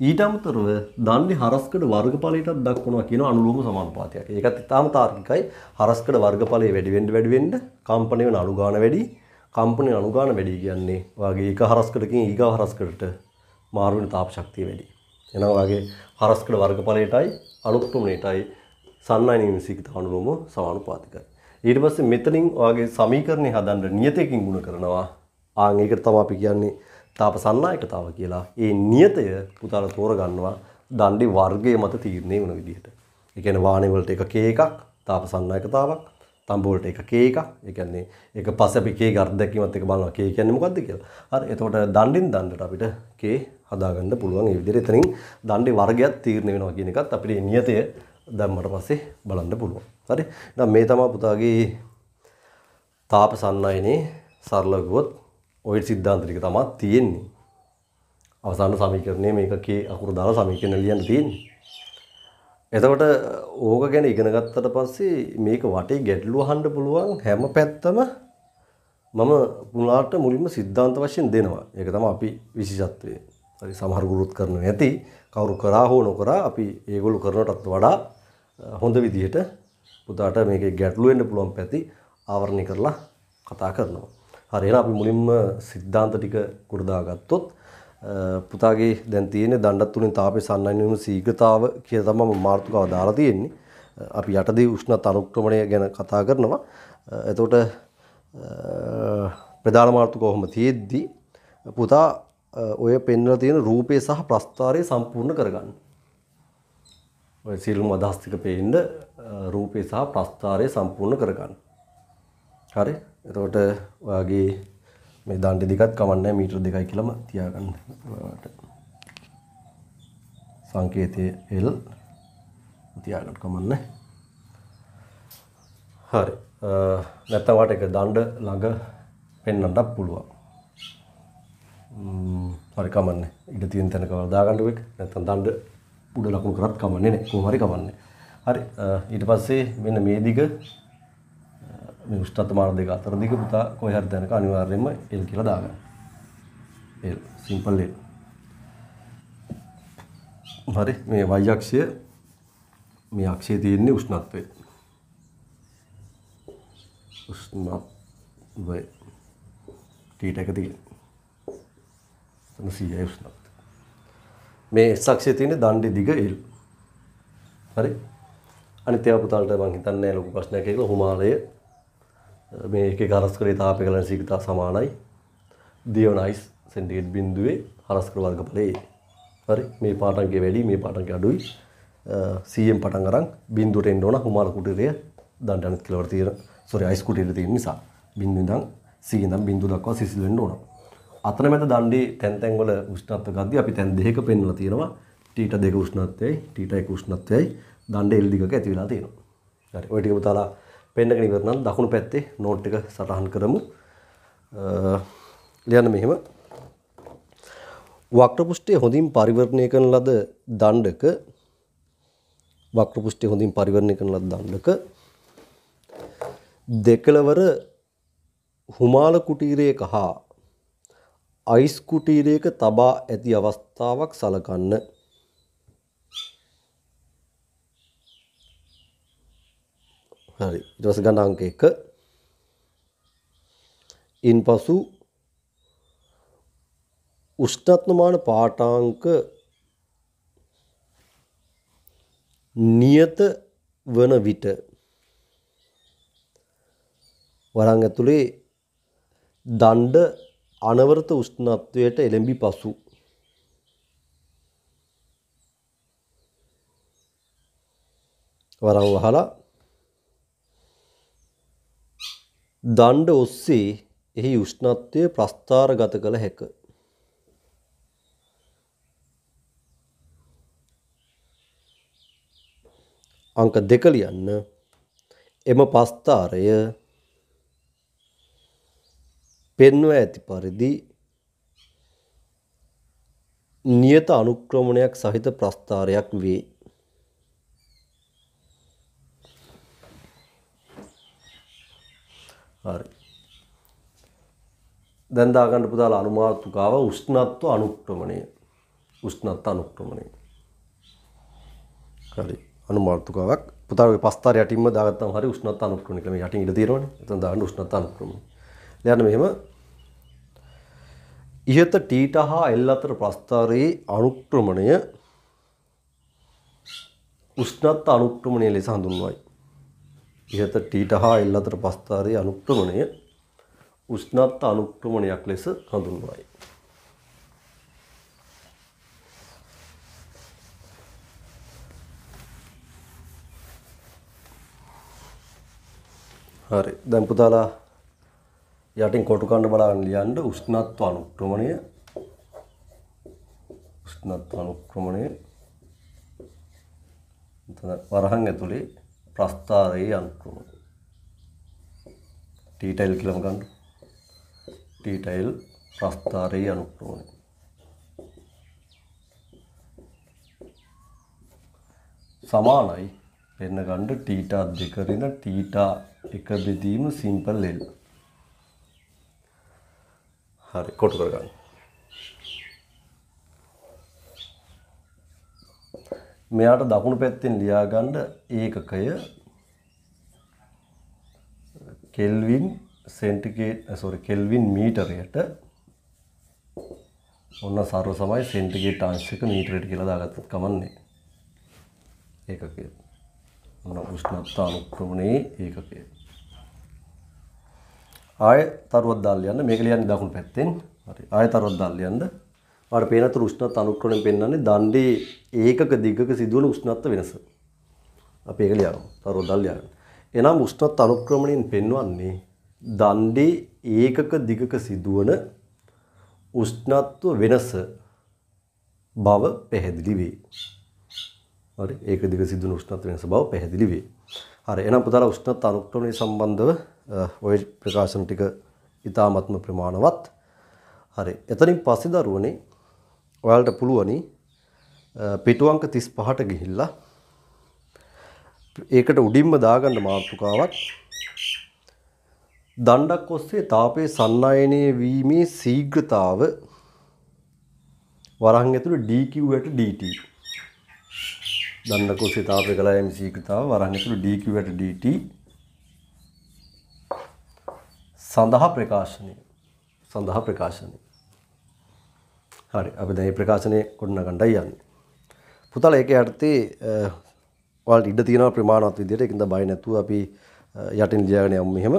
ඊට අමතරව දන්නේ හරස්කඩ වර්ගඵලයටත් දක්වනවා කියන අනුලෝම සමානුපාතයක්. ඒකත් ඉතාම තාර්කිකයි. හරස්කඩ වර්ගඵලය වැඩි වෙන්න වැඩි වෙන්න කම්පණය වෙන අණුගාන වැඩි. කම්පණය අණුගාන වැඩි කියන්නේ ඔයාගේ එක හරස්කඩකින් ඊගා හරස්කඩට මාරු වෙන තාප ශක්තිය වැඩි. එනම් වගේ හරස්කට වර්ගඵලයටයි අනුක්‍රමණයටයි සන්නායන විසිකිත අනුලෝම සමානුපාතිකයි. ඊට පස්සේ මෙතනින් ඔයාගේ සමීකරණය හදන්න නියතයකින් ගුණ කරනවා. ආන් ඒකට තමයි අපි කියන්නේ තාප සන්නායකතාව කියලා. ඒ නියතය පුතාලා තෝරගන්නවා දණ්ඩි වර්ගයේ මත තීරණය වුණ විදිහට. ඒ කියන්නේ වාහනේ වලට එක K එකක් තාප සන්නායකතාවක් තම්බෝල්ට එක කේ එකක්. ඒ කියන්නේ ඒක පස්සේ අපි කේ අර්ධකීමත් එක බලනවා කේ කියන්නේ මොකද්ද කියලා. හරි. එතකොට දණ්ඩින් දණ්ඩට අපිට කේ හදාගන්න පුළුවන්. ඒ විදිහට එතනින් දණ්ඩේ වර්ගයක් තීරණය වෙනවා කියන එකත් අපිට නියතය දැම්මට පස්සේ බලන්න පුළුවන්. හරි. එහෙනම් මේ තමයි පුතාගේ තාප සන්නයනේ සරලව ගියොත් ඔය සිද්ධාන්ත ටික තමයි තියෙන්නේ. අවසාන සමීකරණය මේක කේ අකුරු දාලා සමීකරණය ලියන්න තියෙන්නේ. එතකොට ඕක ගැන ඉගෙන ගත්තට පස්සේ මේක වටේ ගැටලුව අහන්න පුළුවන් හැම පැත්තම මම පුලාට මුලින්ම සිද්ධාන්ත වශයෙන් දෙනවා. ඒක තමයි අපි විශේෂත්වය. හරි සමහර ගුරුත් කරනවා නැති කවුරු කරා හෝ නොකරා අපි ඒගොල්ලෝ කරනටත් වඩා හොඳ විදිහට පුතාට මේකේ ගැටලු වෙන්න පුළුවන් පැති ආවරණය කරලා කතා කරනවා. හරි එහෙනම් අපි මුලින්ම සිද්ධාන්ත ටික කුරදා ගත්තොත් පුතාගේ දැන් තියෙන දණ්ඩත් තුලින් තාපය සන්නයින වීම සීඝ්‍රතාව කියලා තමයි මාතෘකාව දාලා තියෙන්නේ. අපි යටදී උෂ්ණ තනුක්‍රමණය ගැන කතා කරනවා. එතකොට ප්‍රධාන මාතෘකාව කොහොම තියෙද්දි පුතා ඔය පෙන්වලා තියෙන රූපේ සහ ප්‍රස්ථාරය සම්පූර්ණ කරගන්න. ඔය සියලුම අදහස් ටික පෙන්න රූපේ සහ ප්‍රස්ථාරය සම්පූර්ණ කරගන්න. හරි? එතකොට ඔයාගේ මේ දණ්ඩ දෙකත් කමන්නේ මීටර දෙකයි කියලාම තියාගන්න ඔයාලට සංකේතයේ L තියාගන්න කමන්නේ හරි නැත්තම් වාට එක දණ්ඩ ළඟ පෙන්වන්නත් පුළුවන් හරි කමන්නේ ඉඩ තියෙන තැනක දාගන්න එක නැත්තම් දණ්ඩ උඩ ලකුණු කරත් කමන්නේ නැහැ කොහොම හරි කමන්නේ හරි ඊට පස්සේ මෙන්න මේ දිග මේ උෂ්ණත්ව මාන දෙක අතර දිග පුතා කොයි හරි දැනක අනිවාර්යයෙන්ම එල් කියලා දාගන්න. L simple L. හරි මේ y අක්ෂය මේ අක්ෂයේ තියෙන්නේ උෂ්ණත්වය. උෂ්ණත්වය ටීට එක තියෙන. එතන 100යි උෂ්ණත්වය. මේ x අක්ෂයේ තියෙන්නේ දණ්ඩේ දිග එල්. හරි. අනිත් ඒවා පුතාලට මම හිතන්නේ ලොකු ප්‍රශ්නයක් කියලා හුමාලයේ මේක හරස්කරේ තාපය කලන සීගතා සමානයි දියෝනයිස් සෙන්ටිග්‍රේඩ් බිඳුවේ හරස්කර වර්ගඵලයේ හරි මේ පාටන්ගේ වැඩි මේ පාටන්ගේ අඩුයි 100න් පටන් අරන් බිඳුවට එන්න ඕන හුමාල කුටිරය දණ්ඩ අනිත් කෙලවර තියෙන සෝරි අයිස් කුටිරය තියෙන නිසා බිඳු ඉඳන් 100 ඉඳන් බිඳු දක්වා සිසිල් වෙන්න ඕන අතරමැද දණ්ඩේ තැන් තැන් වල උෂ්ණත්ව ගද්දී අපි තැන් දෙකක පෙන්වලා තියෙනවා ටීට දෙක උෂ්ණත්වයයි ටීට එක උෂ්ණත්වයයි දණ්ඩ එල් දිගක ඇති වෙලා තියෙනවා හරි ඔය ටික පුතාලා පෙන්නගෙන ඉවර නම් දකුණු පැත්තේ නෝට් එක සටහන් කරමු. ලියන්න මෙහෙම වක්‍රපෘෂ්ඨය හොඳින් පරිවර්ණය කරන ලද දණ්ඩක වක්‍රපෘෂ්ඨය හොඳින් පරිවර්ණය කරන ලද දණ්ඩක දෙකලවර හුමාල කුටීරයක හා අයිස් කුටීරයක තබා ඇති අවස්ථාවක් සලකන්න හරි ඊට පස්සේ ගණාංක 1 ඉන්පසු උෂ්ණත්වමාන පාඨාංක නියත වන විට වරන් ඇතුලේ දණ්ඩ අනවරත උෂ්ණත්වයට එළඹි පසු වරන් වහලා දණ්ඩ ඔස්සේ එහි උෂ්ණත්වය ප්‍රස්ථාරගත කළ හැක. අංක දෙක ලියන්න. එම ප්‍රස්ථාරය පෙන්ව ඇති පරිදි නියත අනුක්‍රමණයක් සහිත ප්‍රස්ථාරයක් වේ. හරි. දැන් දාගන්න පුතාල අනුමාතුකාව උෂ්ණත්ව අනුක්‍රමණය. උෂ්ණත්ව අනුක්‍රමණය. හරි. අනුමාතුකාවක් පුතාලගේ පස්තර යටින්ම දාගත්තම හරි උෂ්ණත්ව අනුක්‍රමණය කියලා මේ යටින් ඉඳ තියෙනවනේ. එතන දාන්න උෂ්ණත්ව අනුක්‍රමණය. දැන් මෙහෙම ඉහත ටීට හා එල් අතර ප්‍රස්ථාරයේ අනුක්‍රමණය උෂ්ණත් අනුක්‍රමණය ලෙස හඳුන්වයි. ඉහත ටීට හා එල් අතර පස්ථාරයේ අනුක්‍රමණය උෂ්ණත්ත අනුක්‍රමණයක් ලෙස හඳුන්වයි. හරි දැන් පුතාලා යටින් කොටු කන්න බලන්න ලියන්න උෂ්ණත්ව අනුක්‍රමණය උෂ්ණත්ව අනුක්‍රමණය වරහන් ඇතුලේ ප්‍රස්ථාරයේ අනුක්‍රම ටීටයිල් කියලම ගන්න ටීටයිල් ප්‍රස්ථාරයේ අනුක්‍රමණය සමානයි වෙන ගණ්ඩ ටීටා දෙකරෙන ටීටා එක බෙදීම සිම්පල් එල් හරි කොටු කරගන්න මෙයාට දකුණු පැත්තෙන් ලියාගන්න ඒකකය කෙල්වින් සෙන්ටිග්‍රේඩ් සෝරි කෙල්වින් මීටරයට ඔන්න සර්ව සමයි සෙන්ටිග්‍රේඩ් අංශ එක මීටරයට කියලා දාගත්තත් කමන්නේ ඒකකය ඔන්න උෂ්ණත්ව අනුක්‍රමණයේ ඒකකය ආය තරුවක් දාලා යන්න මේක ලියන්නේ දකුණු පැත්තෙන් හරි ආය තරුවක් දාලා යන්න වාට පේනතර උෂ්ණත්ව අනුක්‍රමණයෙන් පෙන්වන්නේ දණ්ඩේ ඒකක දිගක සිදුවන උෂ්ණත්ව වෙනස. අපි ඒක ලියනවා. තරොදල් ලියන්න. එනම් උෂ්ණත්ව අනුක්‍රමණයෙන් පෙන්වන්නේ දණ්ඩේ ඒකක දිගක සිදුවන උෂ්ණත්ව වෙනස බව පැහැදිලි වේ. හරි ඒක දිග සිදුවන උෂ්ණත්ව වෙනස බව පැහැදිලි වේ. හරි එහෙනම් පුතාලා උෂ්ණත්ව අනුක්‍රමණය සම්බන්ධව ওই ප්‍රකාශන ටික ඉතාමත්ම ප්‍රමාණවත්. හරි එතනින් පස්සේ දරුවනේ ඔයාලට පුළුවනි පිටුවංක 35ට ගිහිල්ලා ඒකට උඩින්ම දාගන්න මාතෘකාවක් දණ්ඩක් ඔස්සේ තාපයේ සන්නායනය වීමේ ශීඝ්‍රතාව වරහන් ඇතුළේ dq ට dt දණ්ඩක ඔස්සේ තාපය ගලායීමේ ශීඝ්‍රතාව වරහන් ඇතුළේ dq ට dt සඳහා ප්‍රකාශනය සඳහා ප්‍රකාශනය හරි අපි දැයි ප්‍රකාශනය කොඩනගණ්ඩයි යන්න. පුතාල ඒක යටතේ වල් ඉඩ තියෙන ප්‍රමාණත් විදියට එකද බයි නැතුව අපි යටින් ලියාගෙන යම් මෙහෙම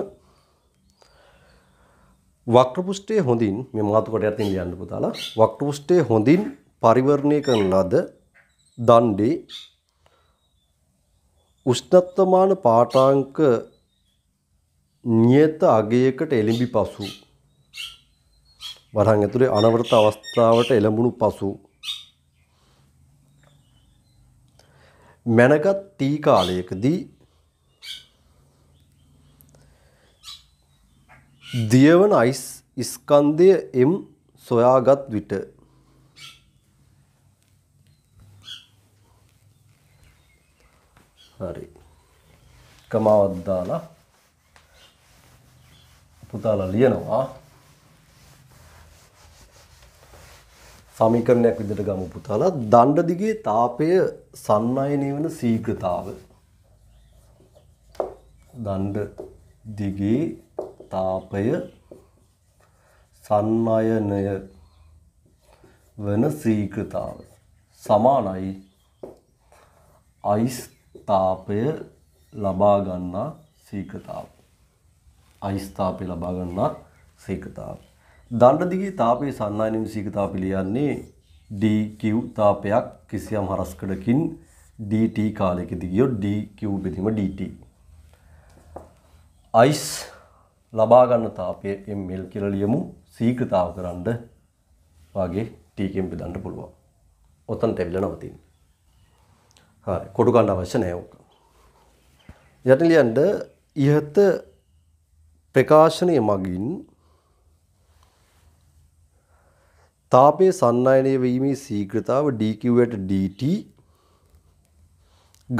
වක්‍රපුෂ්ටේ හොඳින් මේ මාතුකොට යටින් ලියන්න පුතාලා වක්‍රපුෂ්ටේ හොඳින් පරිවර්ණය කරන ලද දණ්ඩේ උෂ්ණත්වමාන පාඨාංක නියත අගයකට එළිඹි පසු වරහන් ඇතුලේ අනවරත අවස්ථාවට එළඹුණු පසු මැනගත් තී කාලයකදී දියවන අයිස් ස්කන්ධය එම් සොයාගත් විට හරි කමාවක් දාලා පුතාලා ලියනවා සමීකරණයක් විදිහට ගමු පුතාලා දණ්ඩ දිගේ තාපය සන්නයනය වෙන ශීඝ්‍රතාව දණ්ඩ දිගේ තාපය සන්මයනය වෙන ශීඝ්‍රතාව සමානයි අයිස් තාපය ලබා ගන්නා ශීඝ්‍රතාව අයිස් තාපය ලබා ගන්නා ශීඝ්‍රතාව දණ්ඩදිගේ තාපයේ සන්නායන විසීක තාපය ලියන්නේ DQ තාපයක් කිසියම් හරස්කඩකින් DT කාලයකදී ගියොත් DQ බෙදීම DT. අයිස් ලබා ගන්න තාපය ml කියලා ලියමු සීක්‍රතාව කරන්න වගේ T එකෙන් බෙදන්න පුළුවන්. ඔතන තැවිලා නවතින්නේ. හරි කොටු ගන්න අවශ්‍ය නැහැ ඕක. යටිලියන්න ඉහත ප්‍රකාශනය මගින් තාපයේ සන්නායනය වීමේ ශීඝ්‍රතාව dqට dt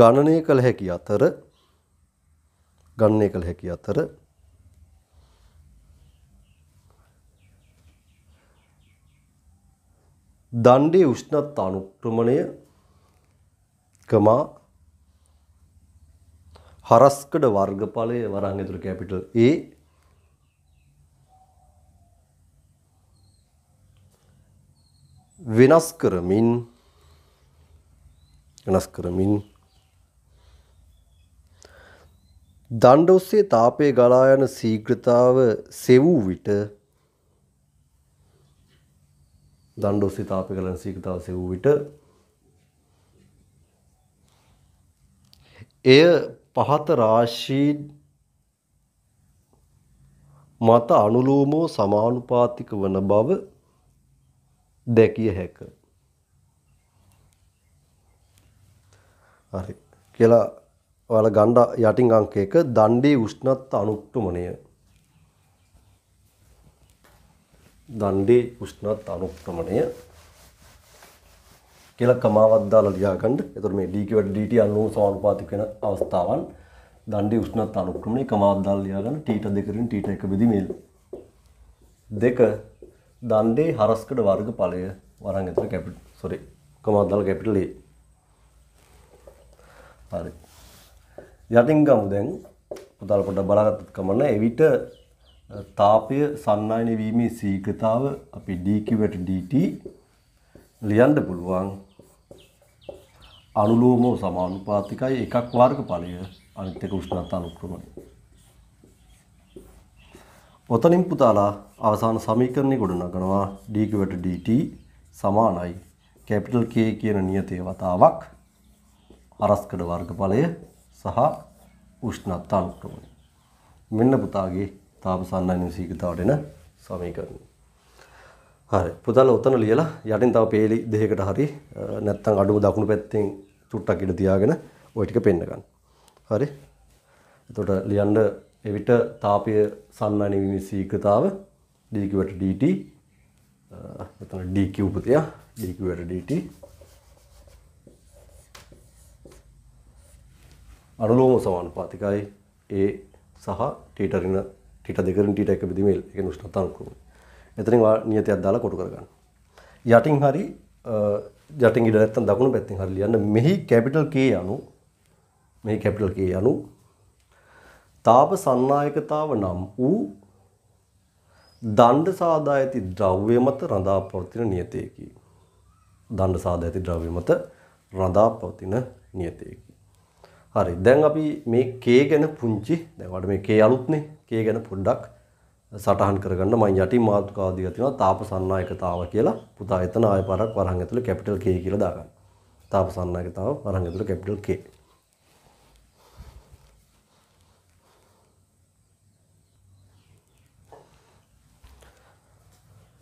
ගණනය කළ හැකි අතර ගණනය කළ හැකි අතර දණ්ඩේ උෂ්ණත් අනුක්‍රමණය කමා හරස්කඩ වර්ගඵලය වරන් ඇතුළු කැපිටල් A වෙනස් කරමින් වෙනස් කරමින් දණ්ඩ ඔස්සේ තාපය ගලා යන ශීඝ්‍රතාව සෙවූ විට දණ්ඩ ඔස්සේ තාපය ගලා යන ශීඝ්‍රතාව සෙවූ විට එය පහත රාශී මත අනුලෝමෝ සමානුපාතික වන බව දැකිය හැක. හරි. කියලා ඔයාලා ගණ්ඩ යටින් අංක 1 දණ්ඩේ උෂ්ණත්ව අනුක්‍රමණය. දණ්ඩේ උෂ්ණත්ව අනුක්‍රමණය කියලා කමාවක් දාලා ලියාගන්න. එතකොට මේ d කියවට dt අනුව සමානුපාතික වෙන අවස්ථාවන් දණ්ඩේ උෂ්ණත්ව අනුක්‍රමණය කමාවක් දාලා ලියාගන්න. t2 දෙකකින් t1 බෙදී මේ දෙක දන්දේ හරස්කඩ වර්ග ඵලය වරන් ඇතුළ කැපි සොරි කොමද්දල් කැපිටල් A. හරි. යටින් ගමු දැන් පුතාල පොඩ්ඩක් බලාගත්තත් කමන්න එවිට තාපය සන්නායනය වීමේ සීක්‍රතාව අපි dqට dt ලියන්න පුළුවන් අනුලෝමෝ සමානුපාතිකයි එකක් වර්ග ඵලය අනිත් එක උෂ්ණතා අනුක්‍රමණය ඔතනින් පුතාලා අවසාන සමීකරණය ගොඩනගනවා d කට dt සමානයි capital K කියන නියතේ වතාවක් අරස්කඩ වර්ගඵලය සහ උෂ්ණත්ව අනුක්‍රමණය. මෙන්න පුතාගේ තාප සන්නයන සීගතාවට එන සමීකරණය. හරි පුතාලා ඔතන ලියලා යටින් තව පේලි දෙකකට හරි නැත්නම් අඩුම දකුණු පැත්තෙන් චුට්ටක් ඉඳ තියාගෙන ওই ටික පෙන්න ගන්න. හරි. එතකොට ලියන්න එවිට තාපය සන්නනවීමේ සීක්‍රතාව dqට dt එතන dq උපතය dqට dt අනුලෝම සමානුපාතිකයි a සහ t ටරින t දෙකෙන් t එක බෙදීමේ ඒකේ උෂ්ණතා අනුක්‍රමය. එතනින් නියතයක් දාලා කොටු කරගන්න. යටින් හරි යටින් ඉඳ නැත්තම් දකුණු පැත්තෙන් හරි ලියන්න මෙහි කැපිටල් K අණු මෙහි කැපිටල් K අණු තාප සන්නායකතාව නම් වූ දණ්ඩ සාදා ඇති ද්‍රව්‍ය මත රඳා පවතින නියතයකි. දණ්ඩ සාදා ඇති ද්‍රව්‍ය මත රඳා පවතින නියතයකි. හරි. දැන් අපි මේ K ගැන පුංචි දැන් වඩ මේ K අලුත්නේ. K ගැන පොඩ්ඩක් සටහන් කරගන්න මම යටින් මාතෘකාව දීලා තියෙනවා තාප සන්නායකතාව කියලා. පුතා එතන ආයෙ පාරක් වරහන් ඇතුළේ කැපිටල් K කියලා දාගන්න. තාප සන්නායකතාව වරහන් ඇතුළේ කැපිටල් K.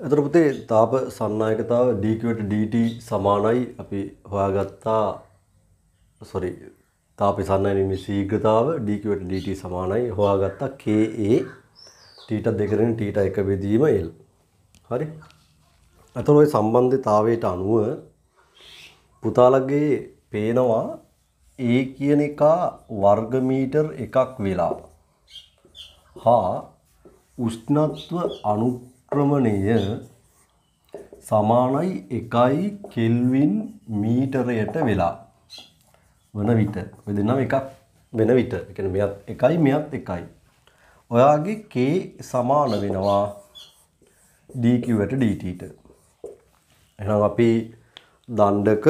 එතකොට පුතේ තාප සන්නායකතාව dqට dt සමානයි අපි හොයාගත්තා sorry තාපේ සන්නායනීමේ ශීඝ්‍රතාව dqට dt සමානයි හොයාගත්තා ka theta දෙකෙන් theta එක බෙදීම l හරි එතකොට ওই සම්බන්ධතාවයට අනුව පුතාලගේ පේනවා a කියන එක වර්ග මීටර් එකක් වෙලා හා උෂ්ණත්ව අනුපාතය ආක්‍රමණය සමානයි එකයි කෙල්වින් මීටරයට වෙලා වන විට ඔය දෙන්නම එකක් වෙන විට එකන මෙත් එකයි මෙත් එකයි ඔයාගේ කේ සමාන වෙනවා dqට dtට එහෙනම් අපි දණ්ඩක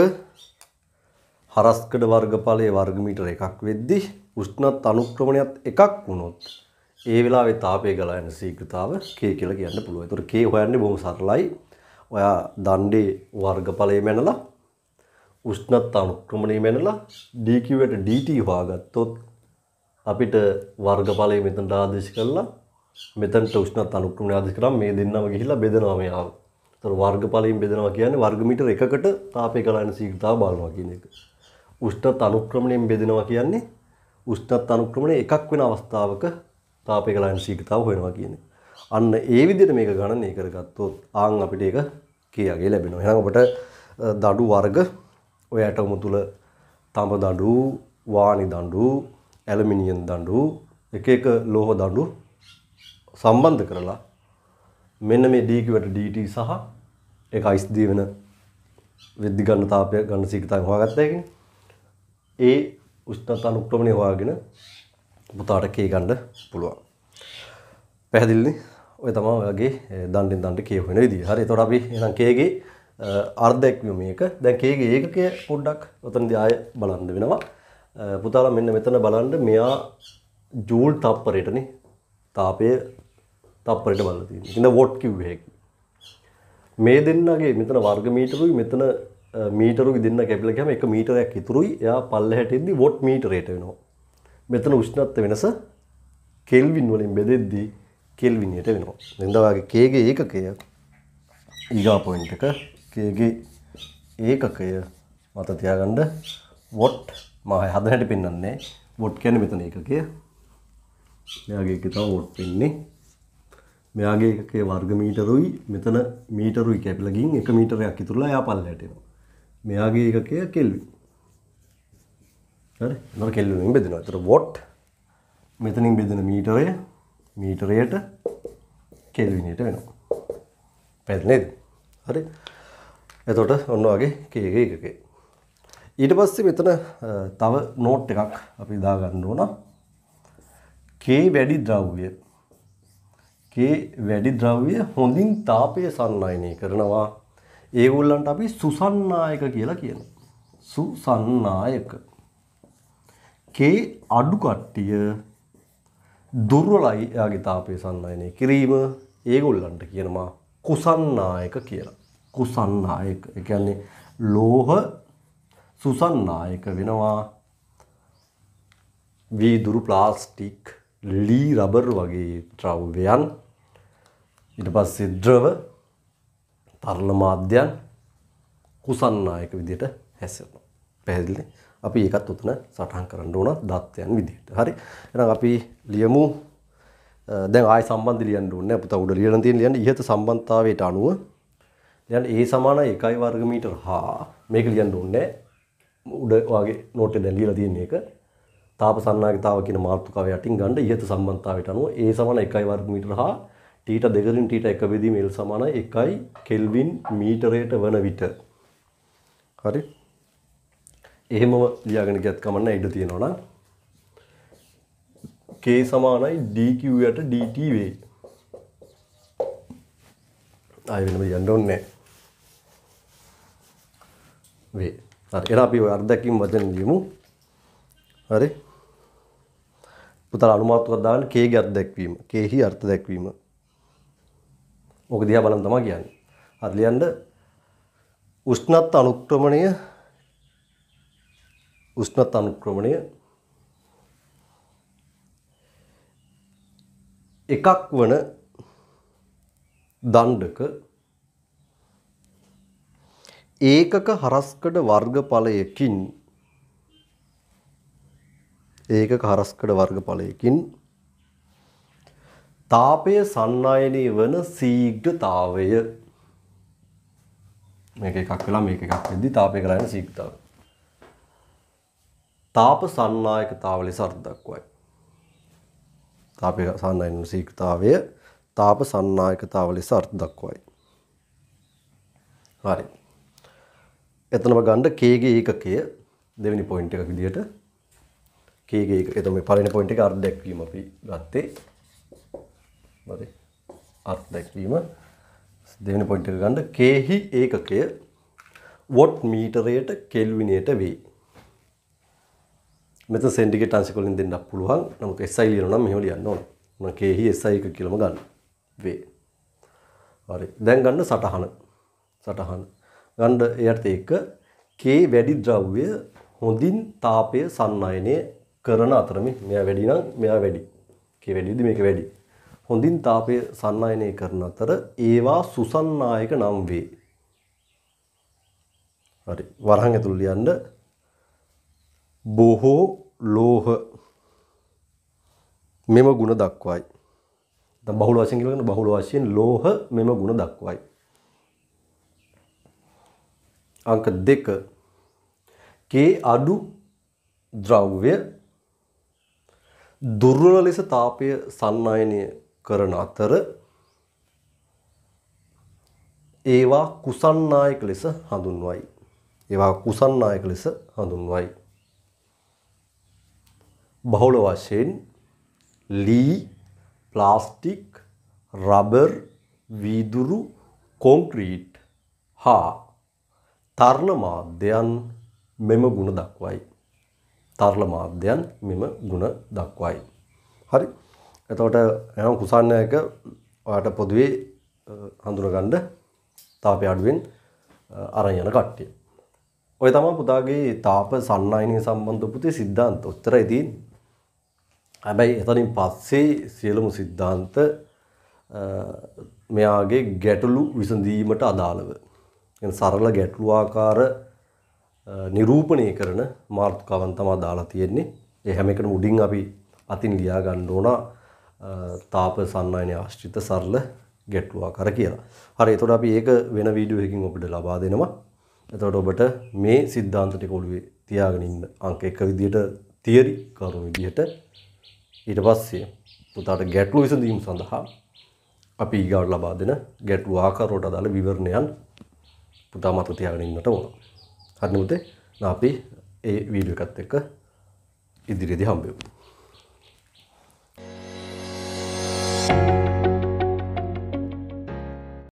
හරස්කඩ වර්ගඵලයේ වර්ග මීටර එකක් වෙද්දී උෂ්ණත් අනුක්‍රමණයත් එකක් වුණොත් ඒ වෙලාවේ තාපය ගලා යන ශීඝ්‍රතාව K කියලා කියන්න පුළුවන්. ඒතර K හොයන්නේ බොහොම සරලයි. ඔයා දණ්ඩේ වර්ගඵලය මැනලා උෂ්ණත්ව අනුක්‍රමණය මැනලා dq එකට dt හොයාගත්තොත් අපිට වර්ගඵලය මෙතනට ආදේශ කළා මෙතනට උෂ්ණත්ව අනුක්‍රමණය ආදේශ කරා මේ දෙන්නම ගිහිල්ලා බෙදනවා මේ ආව. ඒතර වර්ගඵලයෙන් බෙදනවා කියන්නේ වර්ග මීටර එකකට තාපය ගලා යන ශීඝ්‍රතාව බලනවා කියන එක. උෂ්ණත්ව අනුක්‍රමණයෙන් බෙදනවා කියන්නේ උෂ්ණත්ව අනුක්‍රමණය එකක් වෙන අවස්ථාවක තාපයක ලයින් ශීඝ්‍රතාව හොයනවා කියන්නේ. අන්න ඒ විදිහට මේක ගණනය කරගත්තොත් ආන් අපිට ඒක කියාගේ ලැබෙනවා. එහෙනම් අපිට දඬු වර්ග ඔය ඇටොම තුල තඹ දඬු, වානි දඬු, ඇලුමිනියම් දඬු, එක එක ලෝහ දඬු සම්බන්ධ කරලා මෙන්න මේ D කිව්වට DT සහ ඒක අයිස් දී වෙන වෙද්දි ගන්න තාපය ගන්න සීකතාවෙන් හොයාගත්තා කියන්නේ ඒ උෂ්ණතානුක්‍රමණය හොයාගෙන පුතාට කී ගන්න පුළුවන්. පැහැදිලිනේ? ඔය තමයි ඔයගේ දණ්ඩින් දණ්ඩ කේ වෙන විදිය. හරි. එතකොට අපි එහෙනම් කේගේ අර්ධයක් මේක. දැන් කේගේ ඒකකය පොඩ්ඩක් ඔතනදී ආය බලන්න වෙනවා. පුතාලා මෙන්න මෙතන බලන්න මෙයා ජූල් තප්පරයටනේ තාපය තප්පරයට බලලා තියෙන්නේ. ඉතින් වොට් කිව්වේ ඒක. මේ දෙන්නගේ මෙතන වර්ග මීටරුයි මෙතන මීටරුයි දෙන්න කැපිලා ගියාම 1 මීටරයක් ඉතුරුයි. එයා පල්ලෙහාට ඉද්දි වොට් මීටරයට වෙනවා. මෙතන උෂ්ණත්ව වෙනස කෙල්වින් වලින් බෙදෙද්දී කෙල්විනියට වෙනවා. දැන් වාගේ k ගේ ඒකකය ඊගා පොයින්ට් එක k ගේ ඒකකය මත තියාගන්න වොට් මම හදන හැටි පෙන්වන්නේ. වොට් කියන්නේ මෙතන ඒකකය. මෙයාගේ එකේ තව වොට් වෙන්නේ. මෙයාගේ එකකේ වර්ග මීටරුයි මෙතන මීටරුයි කැපිලා ගින් 1 මීටරයක් ඉතුරුලා එයා පල්ලයට එනවා. මෙයාගේ එකකය කෙල්වින්. හරි කෙල්ලුවෙන් බෙදෙනවා එතකොට වොට් මෙතනින් බෙදෙන මීටරය මීටරයට කෙල්විනයට වෙනවා පැත්නේද හරි එතොට ඔන්න වගේ කේක එකකේ ඊට පස්සේ මෙතන තව නෝට් එකක් අපි දාගන්න ඕන කේ වැඩි ද්‍රව්‍ය කේ වැඩි ද්‍රව්‍ය හොඳින් තාපය සන්නයනය කරනවා ඒගොල්ලන්ට අපි සුසන්නායක කියලා කියන සුසන්නායක කේ අඩු කට්ටිය දුර්වලයි එයාගේ තාපය සන්නායනය කිරීම ඒගොල්ලන්ට කියනවා කුසන්නායක කියලා. කුසන්නායක කියන්නේ ලෝහ සුසන්නායක වෙනවා වීදුරු ප්ලාස්ටික් ලී රබර් වගේ ද්‍රව්‍යයන් ඊට පස්සේ ද්‍රව තරල මාධ්‍යයන් කුසන්නායක විදිහට හැසිරෙනවා. පැහැදිලිද? අපි ඒකත් උතන සටහන් කරන්න ඕන දත්තයන් විදිහට. හරි. එහෙනම් අපි ලියමු දැන් ආය සම්බන්ධ ලියන්න ඕනේ. පුතා උඩ ලියලා තියෙන ලියන්න ඉහත සම්බන්ධතාවයට අනුව දැන් A සමාන 1 වර්ග මීටර හා මේක ලියන්න ඕනේ. උඩ වාගේ නෝට් එක දැන් ලියලා තියෙන එක. තාපසන්නාගතාව කියන මාතෘකාව යටින් ගන්න ඉහත සම්බන්ධතාවයට අනුව A සමාන 1 වර්ග මීටර හා ටීට දෙකරින් ටීට එක බෙදීම L සමාන 1 කෙල්වින් මීටරයට වන විට. හරි. එහෙමම ලියාගෙන ගියත් කමන්න ඉඩ තියෙනවා නම් k සමානයි dq යට dt වෙයි. ආයෙ වෙනම යන්න ඕනේ වේ. හරි එහෙනම් අපි අර්ධකින් වචන ලියමු. හරි. පුතලා අනුමාත්‍රක දාන්න k ගේ අර්ථ දැක්වීම. k හි අර්ථ දැක්වීම. ඕක දිහා බලන් තමයි කියන්නේ. හරි ලියන්න උෂ්ණත් අනුක්‍රමණය උෂ්ණත් අනුක්‍රමණය එකක් වන දණ්ඩක ඒකක හරස්කඩ වර්ගඵලයකින් ඒකක හරස්කඩ වර්ගඵලයකින් තාපය සන්නායනය වන සීග්‍රතාවය මේක එකක් වෙලා මේක එකක් වෙද්දි තාපය කරන්නේ සීග්‍රතාවය තාප සන්නායකතාව ලෙස අර්ථ දක්වයි. තාප සන්නායන සීකතාවය තාප සන්නායකතාව ලෙස අර්ථ දක්වයි. හරි. එතනම ගන්න කේගේ ඒකකය දෙවෙනි පොයින්ට් එකක් විදියට කේගේ ඒක එතකොට මේ පළවෙනි පොයින්ට් එක අර්ථ දැක්වීම අපි ගත්තේ. හරි. අර්ථ දැක්වීම දෙවෙනි පොයින්ට් එක ගන්න කේහි ඒකකය වොට් මීටරයට කෙල්විනයට වේ. මෙතන සෙන්ටිග්‍රේඩ් අංශ වලින් දෙන්නත් පුළුවන්. නමුත් SI ලියනවා නම් මෙහෙම ලියන්න ඕන. මොන කේහි SI එක කියලාම ගන්න. වේ. හරි. දැන් ගන්න සටහන. සටහන. ගන්න එයට ඒක K වැඩි ද්‍රව්‍ය හොඳින් තාපය සන්නායනය කරන අතර මෙයා වැඩි නම් මෙයා වැඩි. K වැඩිද මේක වැඩි. හොඳින් තාපය සන්නායනය කරන අතර ඒවා සුසන්නායක නම් වේ. හරි. වරහන් ඇතුළේ ලියන්න බොහෝ ලෝහ මෙම ಗುಣ දක්වයි. දැන් බහුල වශයෙන් කියලා කියන බහුල වශයෙන් ලෝහ මෙම ಗುಣ දක්වයි. අංක 2 කේ අඩු ද්‍රව්‍ය දුර්වල ලෙස තාපය සන්නායනය කරන අතර ඒවා කුසන්නායක ලෙස හඳුන්වයි. ඒවා කුසන්නායක ලෙස හඳුන්වයි. බහුල වශයෙන් ලී ප්ලාස්ටික් රබර් වීදුරු කොන්ක්‍රීට් හා තරල මාධ්‍යයන් මෙම ගුණ දක්වයි. තරල මාධ්‍යයන් මෙම ගුණ දක්වයි. හරි එතවට එනම් කුසන්නයක ඔයාට පොදුවේ හඳුනගණ්ඩ තාපය අඩුවෙන් අරන් යන කට්ටිය. ඔය තමා පුතාගේ තාප සන්නයිනය සම්බන්ධ පුතේ සිද්ධාන්ත ඔච්චරයිතින් හැබැයි එතනින් පස්සේ සියලුම සිද්ධාන්ත මෙයාගේ ගැටලු විසඳීමට අදාළව සරල ගැටලුවාකාර නිරූපණය කරන මාර්ථකවන් තමයි දාලා තියෙන්නේ. ඒ හැම එකම උඩින් අපි අතින් ලියා ගන්න ඕන තාප සන්නායන ආශ්‍රිත සරල ගැටලුවාකාර කියලා. හරි එතකොට අපි ඒක වෙන වීඩියෝ එකකින් අපිට ලබා දෙනවා. එතකොට ඔබට මේ සිද්ධාන්ත ටික ඔළුවේ තියාගෙන ඉන්න අංක එක විදියට තියරි කරුණු විදියට ඊට පස්සේ පුතාට ගැටලු විසඳීම සඳහා අපි ඊගාවට ලබා දෙන ගැටලු ආකාරවලට අදාළ විවරණයන් පුතා මත තියාගෙන ඉන්නට ඕන. හරි නේද? අපි ඒ වීඩියෝ එකත් එක්ක ඉදිරියේදී හම්බෙමු.